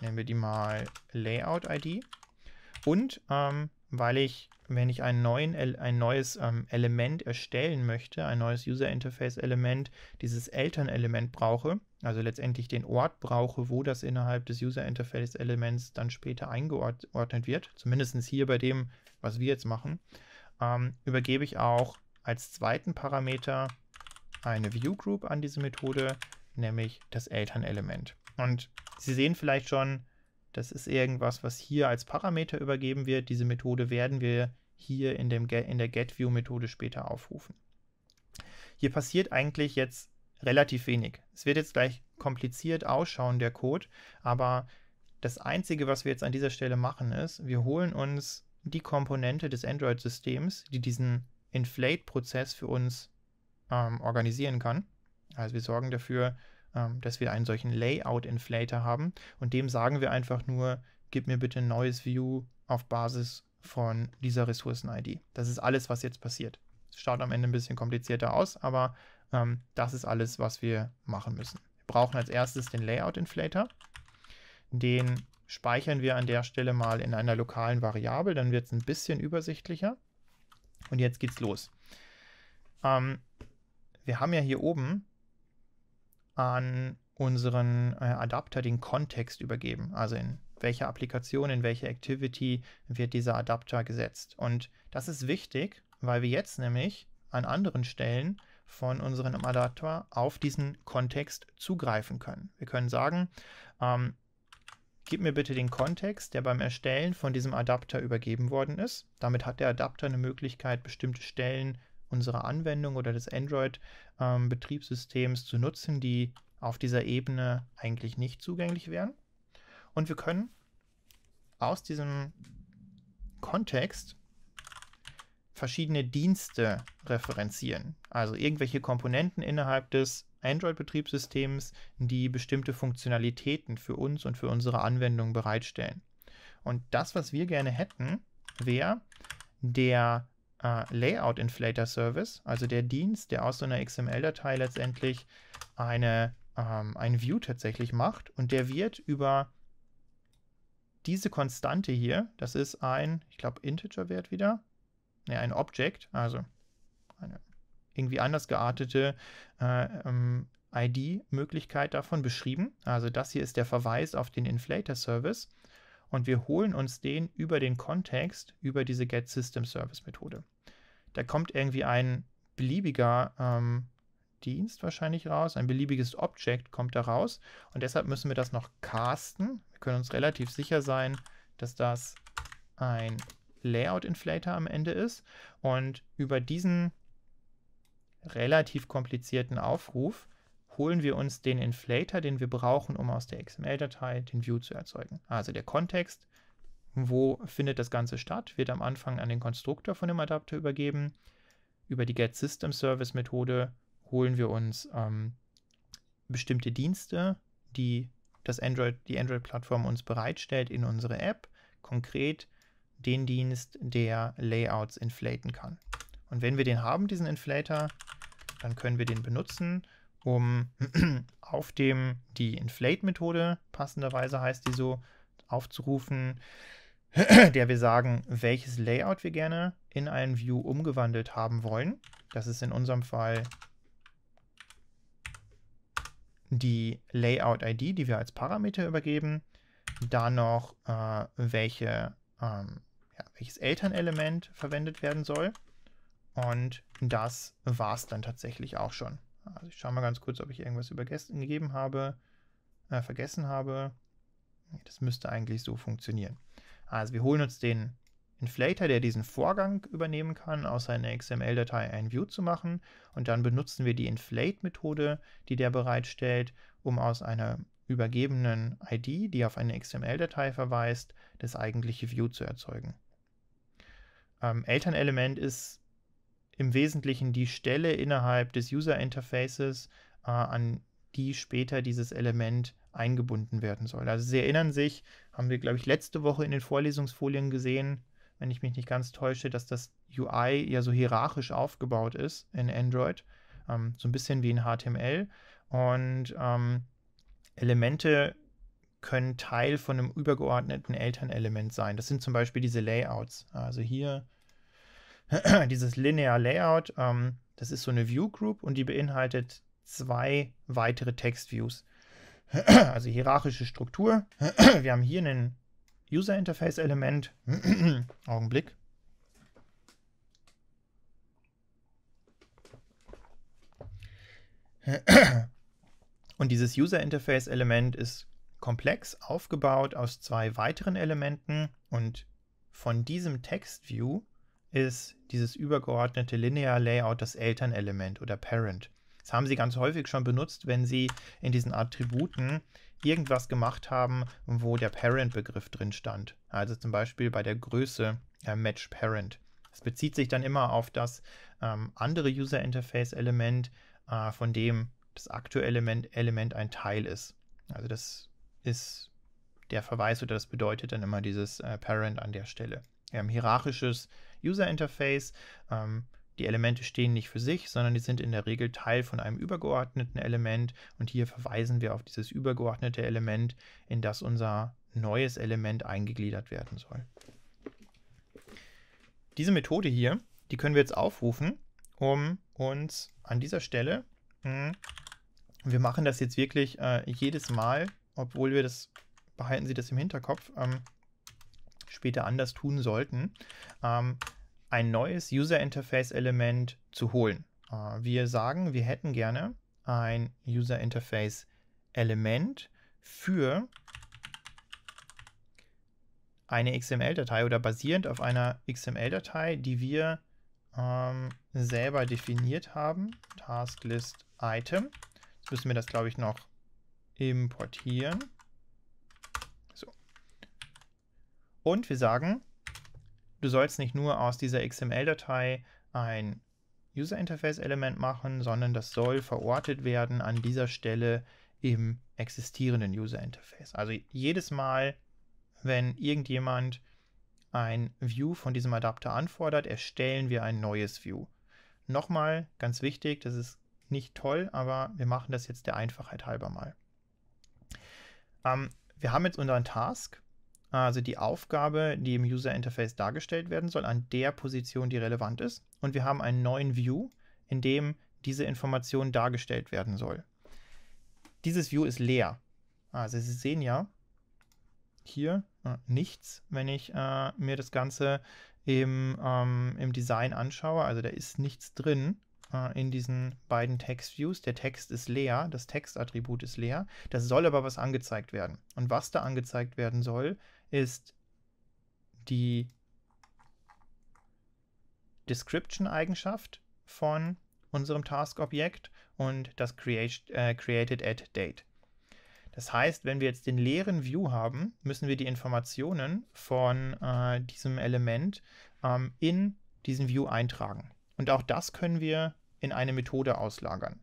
nennen wir die mal Layout-ID. Und ähm, weil ich, wenn ich einen neuen, ein neues ähm, Element erstellen möchte, ein neues User Interface Element, dieses Eltern-Element brauche, also letztendlich den Ort brauche, wo das innerhalb des User Interface Elements dann später eingeordnet wird, zumindest hier bei dem, was wir jetzt machen, ähm, übergebe ich auch als zweiten Parameter eine View Group an diese Methode, nämlich das Elternelement. Und Sie sehen vielleicht schon, das ist irgendwas, was hier als Parameter übergeben wird. Diese Methode werden wir hier in, dem, in der GetView-Methode später aufrufen. Hier passiert eigentlich jetzt relativ wenig. Es wird jetzt gleich kompliziert ausschauen, der Code, aber das Einzige, was wir jetzt an dieser Stelle machen, ist, wir holen uns die Komponente des Android-Systems, die diesen Inflate-Prozess für uns ähm, organisieren kann. Also wir sorgen dafür, ähm, dass wir einen solchen Layout-Inflator haben und dem sagen wir einfach nur, gib mir bitte ein neues View auf Basis von dieser Ressourcen-ID. Das ist alles, was jetzt passiert. Es schaut am Ende ein bisschen komplizierter aus, aber ähm, das ist alles, was wir machen müssen. Wir brauchen als erstes den Layout-Inflator. Den speichern wir an der Stelle mal in einer lokalen Variable, dann wird es ein bisschen übersichtlicher. Und jetzt geht's los. Ähm, wir haben ja hier oben an unseren äh, Adapter den Kontext übergeben, also in welcher Applikation, in welche Activity wird dieser Adapter gesetzt. Und das ist wichtig, weil wir jetzt nämlich an anderen Stellen von unserem Adapter auf diesen Kontext zugreifen können. Wir können sagen, ähm, gib mir bitte den Kontext, der beim Erstellen von diesem Adapter übergeben worden ist. Damit hat der Adapter eine Möglichkeit, bestimmte Stellen unserer Anwendung oder des Android-Betriebssystems ähm, zu nutzen, die auf dieser Ebene eigentlich nicht zugänglich wären. Und wir können aus diesem Kontext verschiedene Dienste referenzieren. Also irgendwelche Komponenten innerhalb des Android-Betriebssystems, die bestimmte Funktionalitäten für uns und für unsere Anwendung bereitstellen. Und das, was wir gerne hätten, wäre der äh, Layout Inflator Service, also der Dienst, der aus so einer XML-Datei letztendlich eine, ähm, ein View tatsächlich macht und der wird über diese Konstante hier, das ist ein, ich glaube, Integer-Wert wieder, ne, ein Object, also eine irgendwie anders geartete äh, ähm, ID-Möglichkeit davon beschrieben. Also das hier ist der Verweis auf den Inflator-Service und wir holen uns den über den Kontext, über diese get system service methode Da kommt irgendwie ein beliebiger ähm, Dienst wahrscheinlich raus, ein beliebiges Object kommt da raus und deshalb müssen wir das noch casten. Wir können uns relativ sicher sein, dass das ein Layout-Inflator am Ende ist und über diesen relativ komplizierten Aufruf holen wir uns den Inflator, den wir brauchen, um aus der XML-Datei den View zu erzeugen. Also der Kontext, wo findet das Ganze statt, wird am Anfang an den Konstruktor von dem Adapter übergeben. Über die GetSystemService-Methode holen wir uns ähm, bestimmte Dienste, die das Android, die Android-Plattform uns bereitstellt in unsere App, konkret den Dienst, der Layouts inflaten kann. Und wenn wir den haben, diesen Inflator, dann können wir den benutzen, um auf dem die Inflate-Methode, passenderweise heißt die so, aufzurufen, der wir sagen, welches Layout wir gerne in ein View umgewandelt haben wollen. Das ist in unserem Fall die Layout-ID, die wir als Parameter übergeben. Dann noch, äh, welche, ähm, ja, welches Elternelement verwendet werden soll. Und das war es dann tatsächlich auch schon. Also ich schaue mal ganz kurz, ob ich irgendwas übergessen gegeben habe, äh, vergessen habe. Das müsste eigentlich so funktionieren. Also wir holen uns den Inflator, der diesen Vorgang übernehmen kann, aus einer XML-Datei ein View zu machen. Und dann benutzen wir die Inflate-Methode, die der bereitstellt, um aus einer übergebenen ID, die auf eine XML-Datei verweist, das eigentliche View zu erzeugen. Ähm, Elternelement ist im Wesentlichen die Stelle innerhalb des User Interfaces, äh, an die später dieses Element eingebunden werden soll. Also Sie erinnern sich, haben wir, glaube ich, letzte Woche in den Vorlesungsfolien gesehen, wenn ich mich nicht ganz täusche, dass das UI ja so hierarchisch aufgebaut ist in Android, ähm, so ein bisschen wie in HTML. Und ähm, Elemente können Teil von einem übergeordneten Elternelement sein. Das sind zum Beispiel diese Layouts. Also hier dieses Linear Layout, ähm, das ist so eine View Group und die beinhaltet zwei weitere Textviews. also hierarchische Struktur. Wir haben hier einen User Interface Element. Augenblick. Und dieses User Interface Element ist komplex aufgebaut aus zwei weiteren Elementen und von diesem Text View ist dieses übergeordnete Linear Layout das Elternelement oder Parent. Das haben sie ganz häufig schon benutzt, wenn sie in diesen Attributen irgendwas gemacht haben, wo der Parent-Begriff drin stand. Also zum Beispiel bei der Größe äh, Match Parent. Es bezieht sich dann immer auf das ähm, andere User Interface Element, äh, von dem das aktuelle Element, Element ein Teil ist. Also das ist der Verweis oder das bedeutet dann immer dieses äh, Parent an der Stelle ähm, hierarchisches User Interface. Ähm, die Elemente stehen nicht für sich, sondern die sind in der Regel Teil von einem übergeordneten Element. Und hier verweisen wir auf dieses übergeordnete Element, in das unser neues Element eingegliedert werden soll. Diese Methode hier, die können wir jetzt aufrufen, um uns an dieser Stelle, mh, hm, wir machen das jetzt wirklich äh, jedes Mal, obwohl wir das, behalten Sie das im Hinterkopf, ähm, später anders tun sollten, ähm, ein neues User Interface Element zu holen. Äh, wir sagen, wir hätten gerne ein User Interface Element für eine XML-Datei oder basierend auf einer XML-Datei, die wir ähm, selber definiert haben, Task List Item. Jetzt müssen wir das, glaube ich, noch importieren. Und wir sagen, du sollst nicht nur aus dieser XML-Datei ein User Interface-Element machen, sondern das soll verortet werden an dieser Stelle im existierenden User Interface. Also jedes Mal, wenn irgendjemand ein View von diesem Adapter anfordert, erstellen wir ein neues View. Nochmal ganz wichtig, das ist nicht toll, aber wir machen das jetzt der Einfachheit halber mal. Ähm, wir haben jetzt unseren Task also die Aufgabe, die im User Interface dargestellt werden soll, an der Position, die relevant ist. Und wir haben einen neuen View, in dem diese Information dargestellt werden soll. Dieses View ist leer. Also Sie sehen ja hier äh, nichts, wenn ich äh, mir das Ganze im, ähm, im Design anschaue. Also da ist nichts drin äh, in diesen beiden Text-Views. Der Text ist leer, das Textattribut ist leer. Das soll aber was angezeigt werden. Und was da angezeigt werden soll, ist die Description-Eigenschaft von unserem Task-Objekt und das create, äh, Created at Date. Das heißt, wenn wir jetzt den leeren View haben, müssen wir die Informationen von äh, diesem Element ähm, in diesen View eintragen. Und auch das können wir in eine Methode auslagern.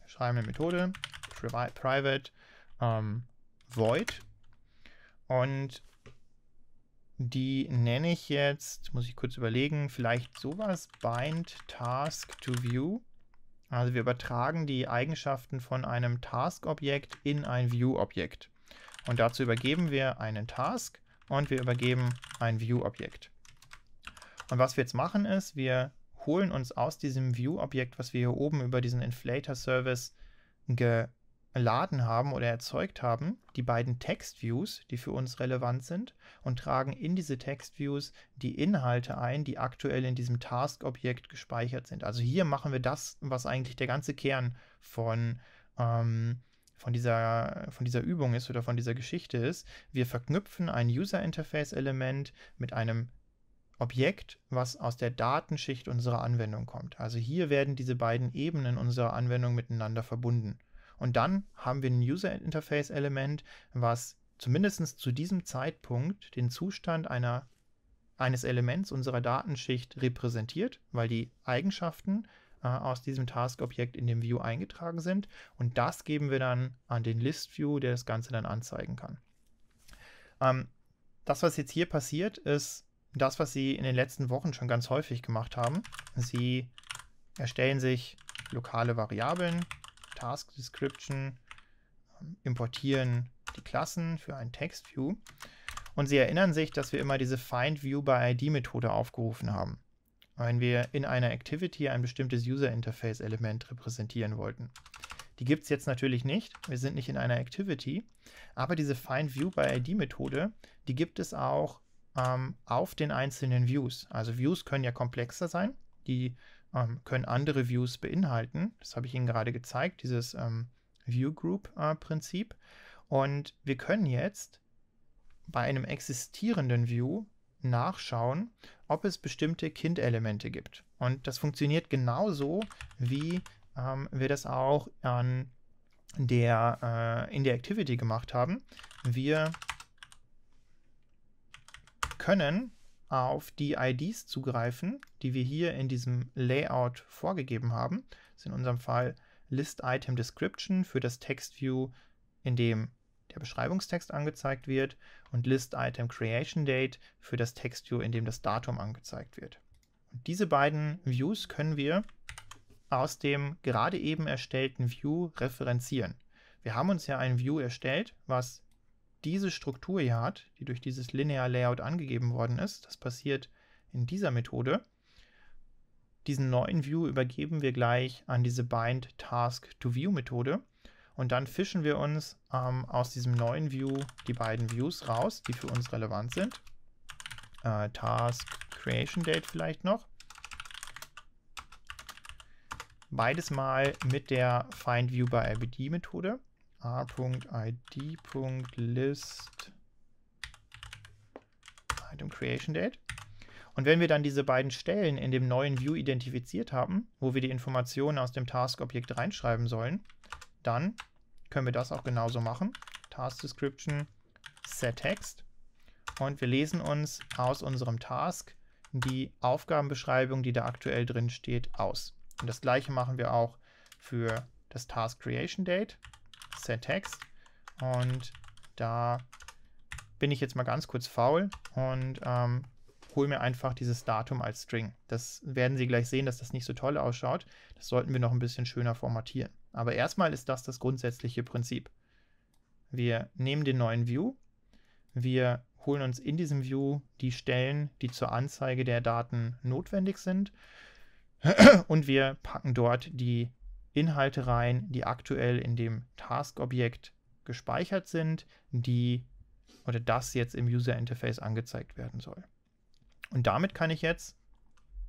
Wir schreiben eine Methode, private ähm, void und die nenne ich jetzt, muss ich kurz überlegen, vielleicht sowas, bind task to view. Also wir übertragen die Eigenschaften von einem Task-Objekt in ein View-Objekt. Und dazu übergeben wir einen Task und wir übergeben ein View-Objekt. Und was wir jetzt machen ist, wir holen uns aus diesem View-Objekt, was wir hier oben über diesen Inflator-Service ge laden haben oder erzeugt haben, die beiden Textviews, die für uns relevant sind, und tragen in diese Textviews die Inhalte ein, die aktuell in diesem Task-Objekt gespeichert sind. Also hier machen wir das, was eigentlich der ganze Kern von, ähm, von, dieser, von dieser Übung ist oder von dieser Geschichte ist. Wir verknüpfen ein User-Interface-Element mit einem Objekt, was aus der Datenschicht unserer Anwendung kommt. Also hier werden diese beiden Ebenen unserer Anwendung miteinander verbunden. Und dann haben wir ein User Interface Element, was zumindest zu diesem Zeitpunkt den Zustand einer, eines Elements unserer Datenschicht repräsentiert, weil die Eigenschaften äh, aus diesem Task-Objekt in dem View eingetragen sind. Und das geben wir dann an den List-View, der das Ganze dann anzeigen kann. Ähm, das, was jetzt hier passiert, ist das, was Sie in den letzten Wochen schon ganz häufig gemacht haben. Sie erstellen sich lokale Variablen, Task Description ähm, importieren die Klassen für ein Text View. Und Sie erinnern sich, dass wir immer diese Find View by ID Methode aufgerufen haben, wenn wir in einer Activity ein bestimmtes User Interface Element repräsentieren wollten. Die gibt es jetzt natürlich nicht. Wir sind nicht in einer Activity. Aber diese Find View by ID Methode, die gibt es auch ähm, auf den einzelnen Views. Also Views können ja komplexer sein. Die ähm, können andere Views beinhalten. Das habe ich Ihnen gerade gezeigt, dieses ähm, View Group äh, Prinzip. Und wir können jetzt bei einem existierenden View nachschauen, ob es bestimmte Kindelemente gibt. Und das funktioniert genauso, wie ähm, wir das auch an der, äh, in der Activity gemacht haben. Wir können auf die IDs zugreifen die wir hier in diesem Layout vorgegeben haben. Das ist in unserem Fall List Item Description für das Textview, in dem der Beschreibungstext angezeigt wird und List Item Creation Date für das Textview, in dem das Datum angezeigt wird. Und diese beiden Views können wir aus dem gerade eben erstellten View referenzieren. Wir haben uns ja ein View erstellt, was diese Struktur hier hat, die durch dieses Linear Layout angegeben worden ist. Das passiert in dieser Methode. Diesen neuen View übergeben wir gleich an diese Bind Task to View Methode und dann fischen wir uns ähm, aus diesem neuen View die beiden Views raus, die für uns relevant sind. Äh, Task Creation Date vielleicht noch. Beides mal mit der Find View by IBD Methode. r.id.list Item Creation Date. Und wenn wir dann diese beiden Stellen in dem neuen View identifiziert haben, wo wir die Informationen aus dem Task-Objekt reinschreiben sollen, dann können wir das auch genauso machen. Task Description, Set Text. Und wir lesen uns aus unserem Task die Aufgabenbeschreibung, die da aktuell drin steht, aus. Und das gleiche machen wir auch für das Task Creation Date, Set Text. Und da bin ich jetzt mal ganz kurz faul und ähm, hole mir einfach dieses Datum als String. Das werden Sie gleich sehen, dass das nicht so toll ausschaut. Das sollten wir noch ein bisschen schöner formatieren. Aber erstmal ist das das grundsätzliche Prinzip. Wir nehmen den neuen View, wir holen uns in diesem View die Stellen, die zur Anzeige der Daten notwendig sind und wir packen dort die Inhalte rein, die aktuell in dem Task-Objekt gespeichert sind, die oder das jetzt im User Interface angezeigt werden soll. Und damit kann ich jetzt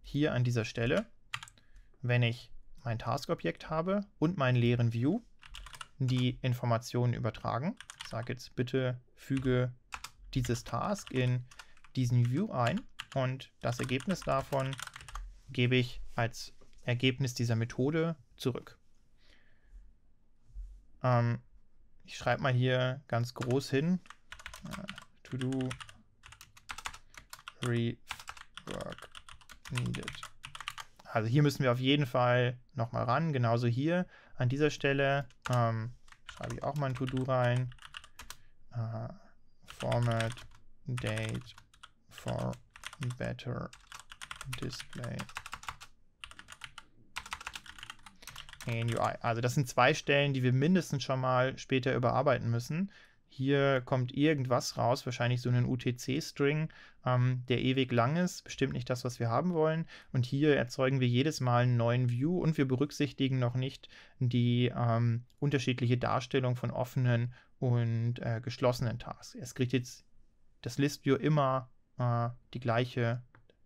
hier an dieser Stelle, wenn ich mein Task-Objekt habe und meinen leeren View, die Informationen übertragen. Ich sage jetzt bitte füge dieses Task in diesen View ein und das Ergebnis davon gebe ich als Ergebnis dieser Methode zurück. Ähm, ich schreibe mal hier ganz groß hin, äh, to do re Work needed. Also hier müssen wir auf jeden Fall nochmal ran. Genauso hier an dieser Stelle ähm, schreibe ich auch mal ein To-Do rein. Uh, format date for better display in UI. Also das sind zwei Stellen, die wir mindestens schon mal später überarbeiten müssen. Hier kommt irgendwas raus, wahrscheinlich so einen UTC-String, ähm, der ewig lang ist, bestimmt nicht das, was wir haben wollen. Und hier erzeugen wir jedes Mal einen neuen View und wir berücksichtigen noch nicht die ähm, unterschiedliche Darstellung von offenen und äh, geschlossenen Tasks. Es kriegt jetzt das ListView immer äh, die gleiche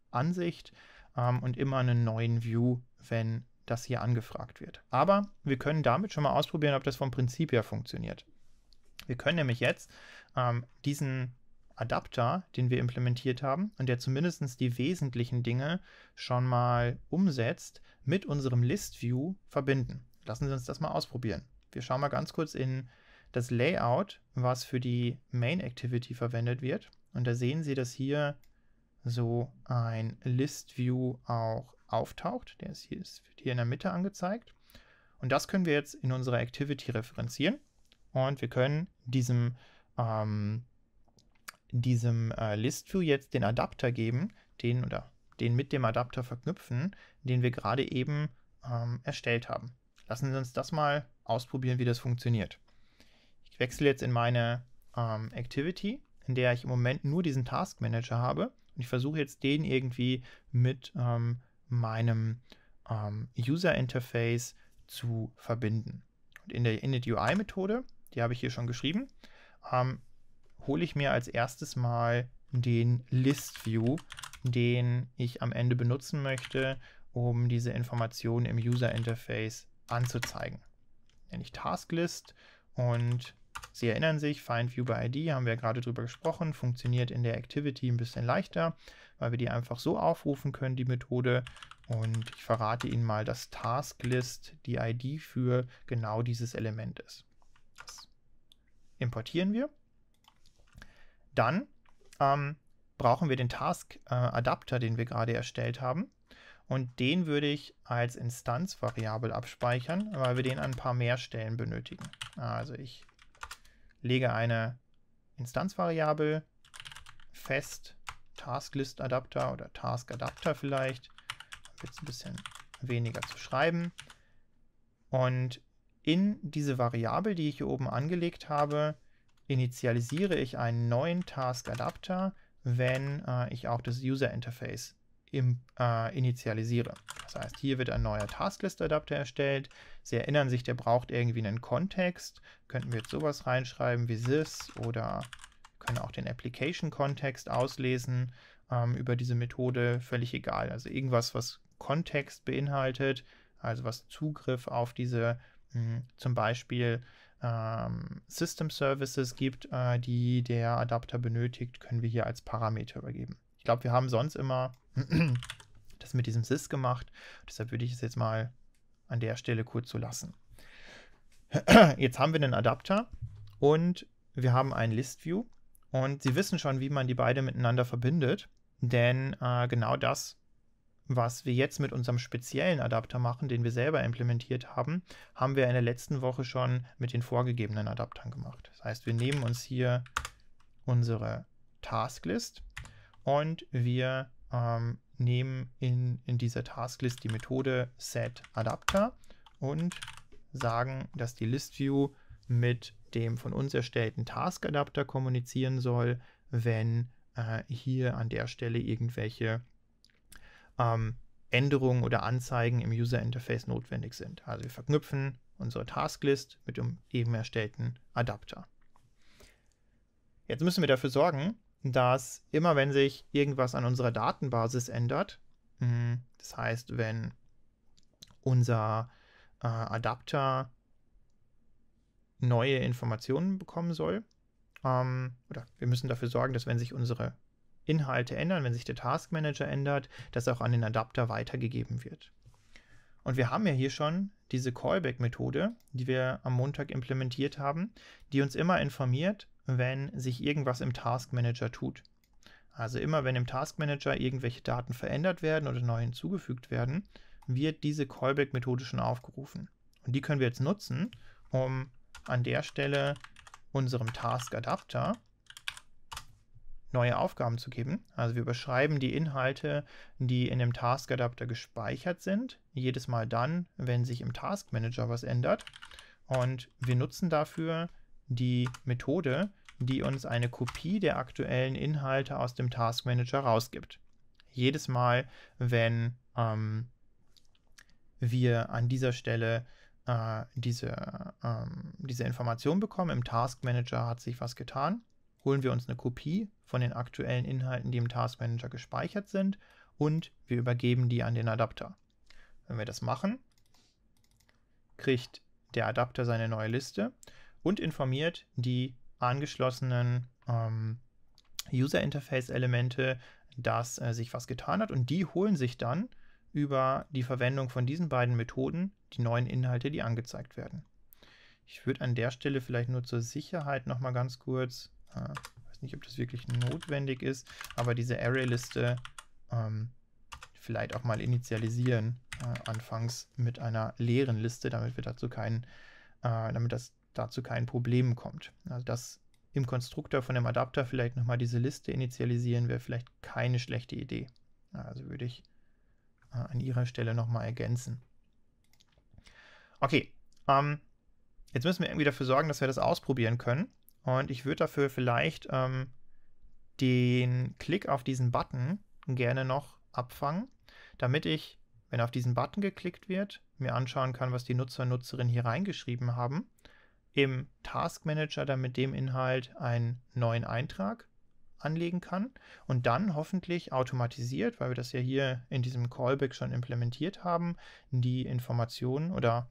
Ansicht ähm, und immer einen neuen View, wenn das hier angefragt wird. Aber wir können damit schon mal ausprobieren, ob das vom Prinzip her funktioniert. Wir können nämlich jetzt ähm, diesen Adapter, den wir implementiert haben und der zumindest die wesentlichen Dinge schon mal umsetzt, mit unserem ListView verbinden. Lassen Sie uns das mal ausprobieren. Wir schauen mal ganz kurz in das Layout, was für die Main-Activity verwendet wird. Und da sehen Sie, dass hier so ein ListView auch auftaucht. Der ist hier, ist hier in der Mitte angezeigt. Und das können wir jetzt in unserer Activity referenzieren und wir können diesem, ähm, diesem äh, ListView jetzt den Adapter geben, den oder den mit dem Adapter verknüpfen, den wir gerade eben ähm, erstellt haben. Lassen Sie uns das mal ausprobieren, wie das funktioniert. Ich wechsle jetzt in meine ähm, Activity, in der ich im Moment nur diesen Task Manager habe. Und ich versuche jetzt den irgendwie mit ähm, meinem ähm, User Interface zu verbinden. Und in der Init UI Methode die habe ich hier schon geschrieben, ähm, hole ich mir als erstes mal den List View, den ich am Ende benutzen möchte, um diese Informationen im User Interface anzuzeigen. Nenne ich Tasklist und Sie erinnern sich, Find View by ID haben wir gerade drüber gesprochen, funktioniert in der Activity ein bisschen leichter, weil wir die einfach so aufrufen können, die Methode. Und ich verrate Ihnen mal, dass Tasklist die ID für genau dieses Element ist importieren wir. Dann ähm, brauchen wir den Task-Adapter, äh, den wir gerade erstellt haben. Und den würde ich als Instanzvariable abspeichern, weil wir den an ein paar mehr Stellen benötigen. Also ich lege eine Instanzvariable fest, task list adapter oder Task-Adapter vielleicht, jetzt ein bisschen weniger zu schreiben. Und in diese Variable, die ich hier oben angelegt habe, initialisiere ich einen neuen Task-Adapter, wenn äh, ich auch das User-Interface im, äh, initialisiere. Das heißt, hier wird ein neuer Tasklist-Adapter erstellt. Sie erinnern sich, der braucht irgendwie einen Kontext. Könnten wir jetzt sowas reinschreiben wie this oder können auch den Application-Kontext auslesen ähm, über diese Methode, völlig egal. Also irgendwas, was Kontext beinhaltet, also was Zugriff auf diese Mhm. zum Beispiel ähm, System Services gibt, äh, die der Adapter benötigt, können wir hier als Parameter übergeben. Ich glaube, wir haben sonst immer das mit diesem sys gemacht. Deshalb würde ich es jetzt mal an der Stelle kurz so lassen. jetzt haben wir einen Adapter und wir haben einen List View. Und Sie wissen schon, wie man die beide miteinander verbindet, denn äh, genau das was wir jetzt mit unserem speziellen Adapter machen, den wir selber implementiert haben, haben wir in der letzten Woche schon mit den vorgegebenen Adaptern gemacht. Das heißt, wir nehmen uns hier unsere Tasklist und wir ähm, nehmen in, in dieser Tasklist die Methode setAdapter und sagen, dass die ListView mit dem von uns erstellten Taskadapter kommunizieren soll, wenn äh, hier an der Stelle irgendwelche ähm, Änderungen oder Anzeigen im User Interface notwendig sind. Also wir verknüpfen unsere Tasklist mit dem eben erstellten Adapter. Jetzt müssen wir dafür sorgen, dass immer wenn sich irgendwas an unserer Datenbasis ändert, hm, das heißt, wenn unser äh, Adapter neue Informationen bekommen soll, ähm, oder wir müssen dafür sorgen, dass wenn sich unsere Inhalte ändern, wenn sich der Task Manager ändert, das auch an den Adapter weitergegeben wird. Und wir haben ja hier schon diese Callback-Methode, die wir am Montag implementiert haben, die uns immer informiert, wenn sich irgendwas im Task Manager tut. Also immer wenn im Task Manager irgendwelche Daten verändert werden oder neu hinzugefügt werden, wird diese Callback-Methode schon aufgerufen. Und die können wir jetzt nutzen, um an der Stelle unserem Task-Adapter neue Aufgaben zu geben. Also wir überschreiben die Inhalte, die in dem Task Adapter gespeichert sind, jedes Mal dann, wenn sich im Task Manager was ändert. Und wir nutzen dafür die Methode, die uns eine Kopie der aktuellen Inhalte aus dem Task Manager rausgibt. Jedes Mal, wenn ähm, wir an dieser Stelle äh, diese, ähm, diese Information bekommen, im Task Manager hat sich was getan, holen wir uns eine Kopie von den aktuellen Inhalten, die im Task Manager gespeichert sind und wir übergeben die an den Adapter. Wenn wir das machen, kriegt der Adapter seine neue Liste und informiert die angeschlossenen ähm, User Interface Elemente, dass äh, sich was getan hat und die holen sich dann über die Verwendung von diesen beiden Methoden die neuen Inhalte, die angezeigt werden. Ich würde an der Stelle vielleicht nur zur Sicherheit noch mal ganz kurz äh, weiß nicht, ob das wirklich notwendig ist, aber diese Array-Liste ähm, vielleicht auch mal initialisieren, äh, anfangs mit einer leeren Liste, damit wir dazu keinen, äh, damit das dazu kein Problem kommt. Also das im Konstruktor von dem Adapter vielleicht nochmal diese Liste initialisieren, wäre vielleicht keine schlechte Idee. Also würde ich äh, an Ihrer Stelle nochmal ergänzen. Okay, ähm, jetzt müssen wir irgendwie dafür sorgen, dass wir das ausprobieren können. Und ich würde dafür vielleicht ähm, den Klick auf diesen Button gerne noch abfangen, damit ich, wenn auf diesen Button geklickt wird, mir anschauen kann, was die Nutzer und Nutzerinnen hier reingeschrieben haben. Im Task Manager dann mit dem Inhalt einen neuen Eintrag anlegen kann und dann hoffentlich automatisiert, weil wir das ja hier in diesem Callback schon implementiert haben, die Informationen oder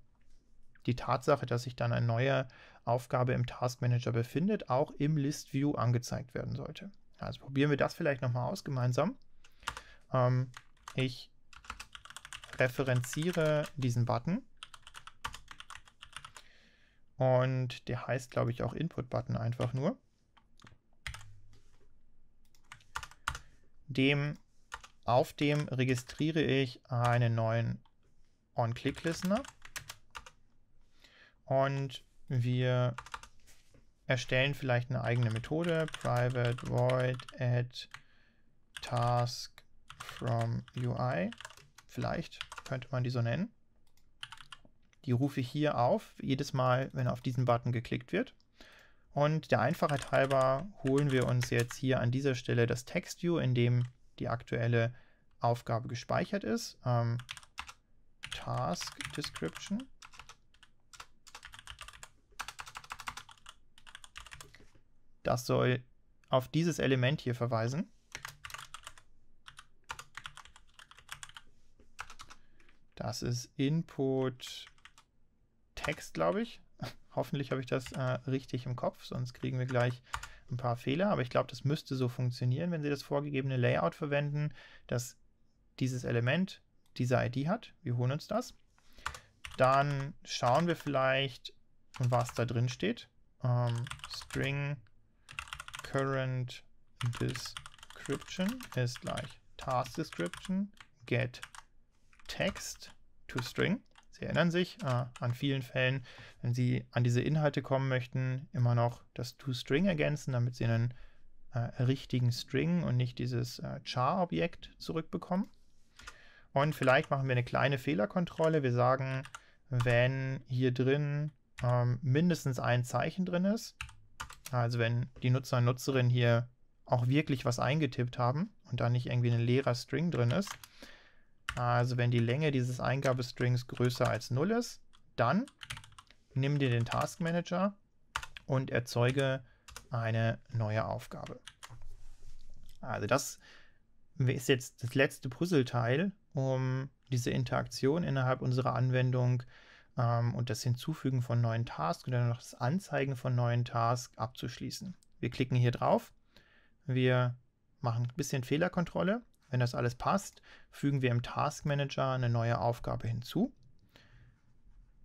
die Tatsache, dass sich dann eine neue Aufgabe im Task Manager befindet, auch im List View angezeigt werden sollte. Also probieren wir das vielleicht nochmal aus gemeinsam. Ähm, ich referenziere diesen Button. Und der heißt, glaube ich, auch Input-Button einfach nur. Dem, auf dem registriere ich einen neuen On-Click-Listener und wir erstellen vielleicht eine eigene Methode, private void add task from UI. Vielleicht könnte man die so nennen. Die rufe ich hier auf, jedes Mal, wenn auf diesen Button geklickt wird. Und der Einfachheit halber holen wir uns jetzt hier an dieser Stelle das TextView, in dem die aktuelle Aufgabe gespeichert ist. Ähm, Task Description. Das soll auf dieses Element hier verweisen. Das ist Input Text, glaube ich. Hoffentlich habe ich das äh, richtig im Kopf, sonst kriegen wir gleich ein paar Fehler. Aber ich glaube, das müsste so funktionieren, wenn Sie das vorgegebene Layout verwenden, dass dieses Element diese ID hat. Wir holen uns das. Dann schauen wir vielleicht, was da drin steht. Ähm, String current description ist gleich task description get text to string. Sie erinnern sich äh, an vielen Fällen, wenn Sie an diese Inhalte kommen möchten, immer noch das to string ergänzen, damit Sie einen äh, richtigen String und nicht dieses äh, char-Objekt zurückbekommen. Und vielleicht machen wir eine kleine Fehlerkontrolle. Wir sagen, wenn hier drin ähm, mindestens ein Zeichen drin ist, also wenn die Nutzer und Nutzerinnen hier auch wirklich was eingetippt haben und da nicht irgendwie ein leerer String drin ist. Also wenn die Länge dieses Eingabestrings größer als 0 ist, dann nimm dir den Task Manager und erzeuge eine neue Aufgabe. Also das ist jetzt das letzte Puzzleteil, um diese Interaktion innerhalb unserer Anwendung zu ähm, und das Hinzufügen von neuen Tasks und dann noch das Anzeigen von neuen Tasks abzuschließen. Wir klicken hier drauf, wir machen ein bisschen Fehlerkontrolle. Wenn das alles passt, fügen wir im Task Manager eine neue Aufgabe hinzu.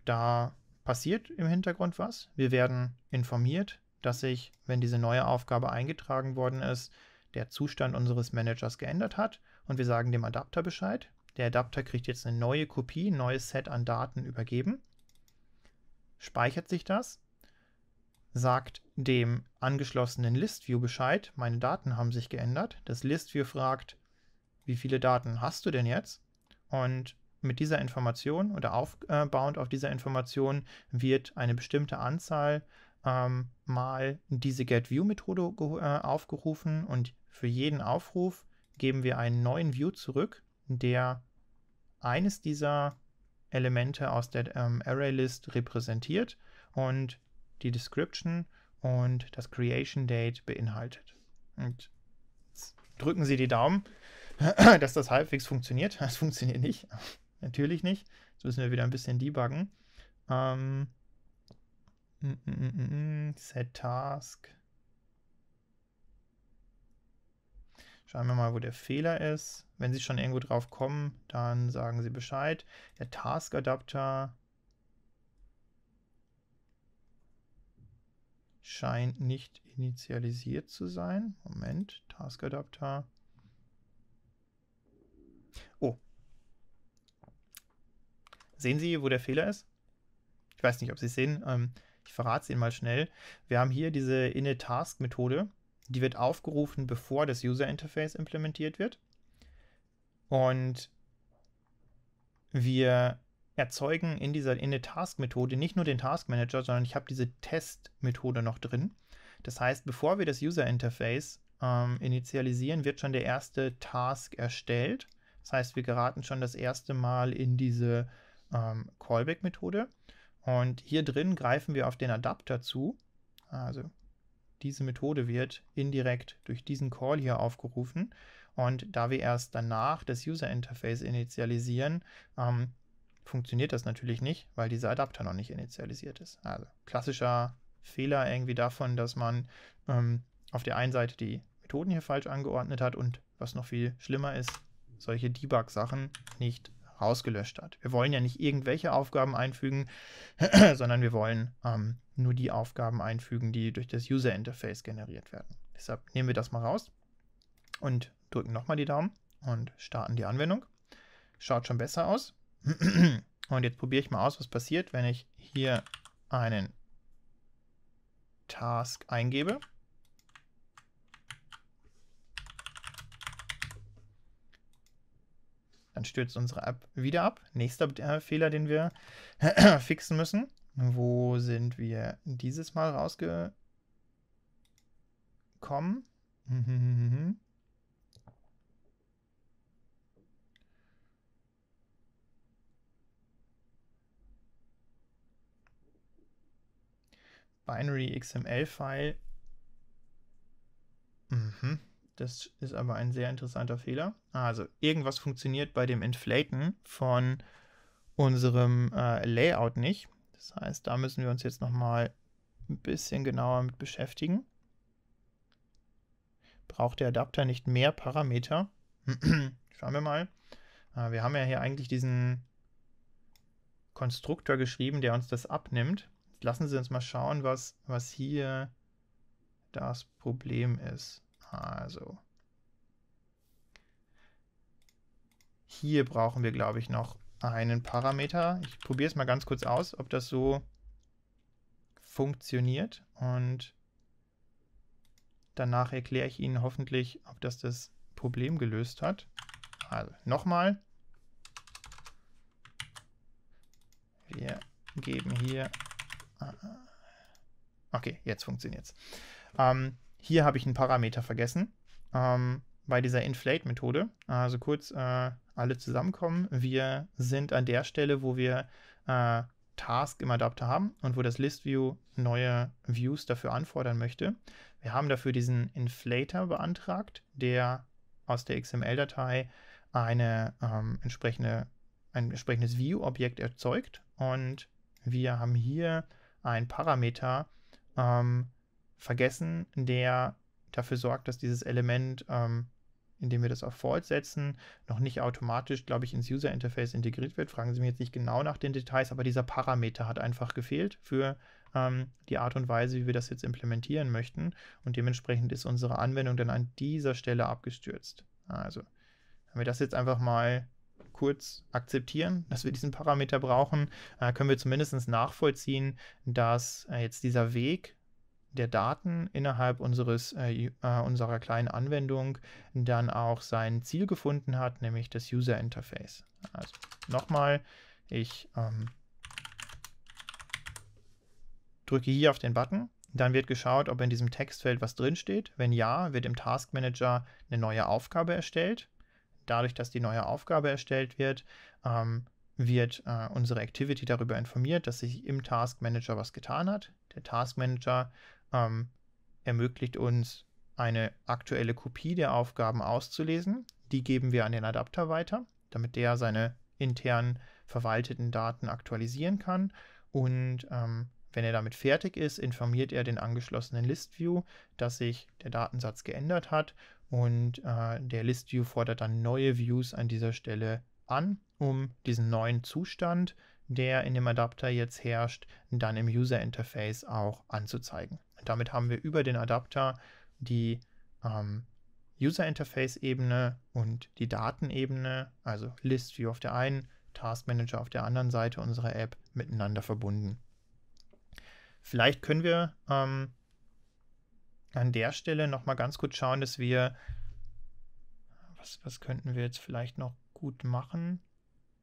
Da passiert im Hintergrund was. Wir werden informiert, dass sich, wenn diese neue Aufgabe eingetragen worden ist, der Zustand unseres Managers geändert hat und wir sagen dem Adapter Bescheid. Der Adapter kriegt jetzt eine neue Kopie, ein neues Set an Daten übergeben, speichert sich das, sagt dem angeschlossenen ListView Bescheid, meine Daten haben sich geändert. Das ListView fragt, wie viele Daten hast du denn jetzt? Und mit dieser Information oder aufbauend auf dieser Information wird eine bestimmte Anzahl ähm, mal diese GetView-Methode äh, aufgerufen und für jeden Aufruf geben wir einen neuen View zurück der eines dieser Elemente aus der ähm, ArrayList repräsentiert und die Description und das Creation Date beinhaltet. Und drücken Sie die Daumen, dass das halbwegs funktioniert. Das funktioniert nicht. Natürlich nicht. Jetzt müssen wir wieder ein bisschen debuggen. Ähm, mm, mm, mm, set Task. Schauen wir mal, wo der Fehler ist. Wenn Sie schon irgendwo drauf kommen, dann sagen Sie Bescheid. Der Task Adapter scheint nicht initialisiert zu sein. Moment, Task Adapter. Oh. Sehen Sie, wo der Fehler ist? Ich weiß nicht, ob Sie es sehen. Ähm, ich verrate es Ihnen mal schnell. Wir haben hier diese init-task-Methode die wird aufgerufen, bevor das User Interface implementiert wird. Und wir erzeugen in dieser in der Task-Methode nicht nur den Task Manager, sondern ich habe diese Test-Methode noch drin. Das heißt, bevor wir das User Interface ähm, initialisieren, wird schon der erste Task erstellt. Das heißt, wir geraten schon das erste Mal in diese ähm, Callback-Methode. Und hier drin greifen wir auf den Adapter zu. Also diese Methode wird indirekt durch diesen Call hier aufgerufen. Und da wir erst danach das User Interface initialisieren, ähm, funktioniert das natürlich nicht, weil dieser Adapter noch nicht initialisiert ist. Also klassischer Fehler irgendwie davon, dass man ähm, auf der einen Seite die Methoden hier falsch angeordnet hat und was noch viel schlimmer ist, solche Debug-Sachen nicht ausgelöscht hat. Wir wollen ja nicht irgendwelche Aufgaben einfügen, sondern wir wollen ähm, nur die Aufgaben einfügen, die durch das User Interface generiert werden. Deshalb nehmen wir das mal raus und drücken nochmal die Daumen und starten die Anwendung. Schaut schon besser aus. Und jetzt probiere ich mal aus, was passiert, wenn ich hier einen Task eingebe. Dann stürzt unsere App wieder ab. Nächster äh, Fehler, den wir fixen müssen. Wo sind wir dieses Mal rausgekommen? Binary XML-File. Mhm. Das ist aber ein sehr interessanter Fehler. Ah, also irgendwas funktioniert bei dem Inflaten von unserem äh, Layout nicht. Das heißt, da müssen wir uns jetzt nochmal ein bisschen genauer mit beschäftigen. Braucht der Adapter nicht mehr Parameter? Schauen wir mal. Äh, wir haben ja hier eigentlich diesen Konstruktor geschrieben, der uns das abnimmt. Jetzt lassen Sie uns mal schauen, was, was hier das Problem ist. Also hier brauchen wir, glaube ich, noch einen Parameter. Ich probiere es mal ganz kurz aus, ob das so funktioniert und danach erkläre ich Ihnen hoffentlich, ob das das Problem gelöst hat. Also nochmal. Wir geben hier... Ah, ah. Okay, jetzt funktioniert es. Ähm, hier habe ich einen Parameter vergessen ähm, bei dieser Inflate-Methode. Also kurz äh, alle zusammenkommen. Wir sind an der Stelle, wo wir äh, Task im Adapter haben und wo das ListView neue Views dafür anfordern möchte. Wir haben dafür diesen Inflator beantragt, der aus der XML-Datei eine ähm, entsprechende, ein entsprechendes View-Objekt erzeugt und wir haben hier einen Parameter ähm, vergessen, der dafür sorgt, dass dieses Element, ähm, indem wir das auf Fault setzen, noch nicht automatisch, glaube ich, ins User Interface integriert wird. Fragen Sie mich jetzt nicht genau nach den Details, aber dieser Parameter hat einfach gefehlt für ähm, die Art und Weise, wie wir das jetzt implementieren möchten. Und dementsprechend ist unsere Anwendung dann an dieser Stelle abgestürzt. Also, wenn wir das jetzt einfach mal kurz akzeptieren, dass wir diesen Parameter brauchen, äh, können wir zumindest nachvollziehen, dass äh, jetzt dieser Weg der Daten innerhalb unseres, äh, äh, unserer kleinen Anwendung dann auch sein Ziel gefunden hat, nämlich das User Interface. Also nochmal, ich ähm, drücke hier auf den Button, dann wird geschaut, ob in diesem Textfeld was drinsteht. Wenn ja, wird im Task Manager eine neue Aufgabe erstellt. Dadurch, dass die neue Aufgabe erstellt wird, ähm, wird äh, unsere Activity darüber informiert, dass sich im Task Manager was getan hat. Der Task Manager ähm, ermöglicht uns eine aktuelle Kopie der Aufgaben auszulesen. Die geben wir an den Adapter weiter, damit der seine intern verwalteten Daten aktualisieren kann. Und ähm, wenn er damit fertig ist, informiert er den angeschlossenen ListView, dass sich der Datensatz geändert hat. Und äh, der ListView fordert dann neue Views an dieser Stelle an, um diesen neuen Zustand zu der in dem Adapter jetzt herrscht, dann im User Interface auch anzuzeigen. Und damit haben wir über den Adapter die ähm, User Interface Ebene und die Datenebene, also List View auf der einen, Task Manager auf der anderen Seite unserer App miteinander verbunden. Vielleicht können wir ähm, an der Stelle noch mal ganz kurz schauen, dass wir was, was könnten wir jetzt vielleicht noch gut machen?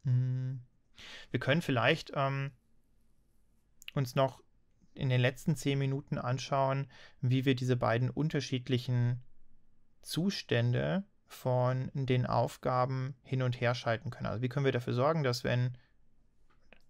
Hm. Wir können vielleicht ähm, uns noch in den letzten zehn Minuten anschauen, wie wir diese beiden unterschiedlichen Zustände von den Aufgaben hin und her schalten können. Also wie können wir dafür sorgen, dass wenn,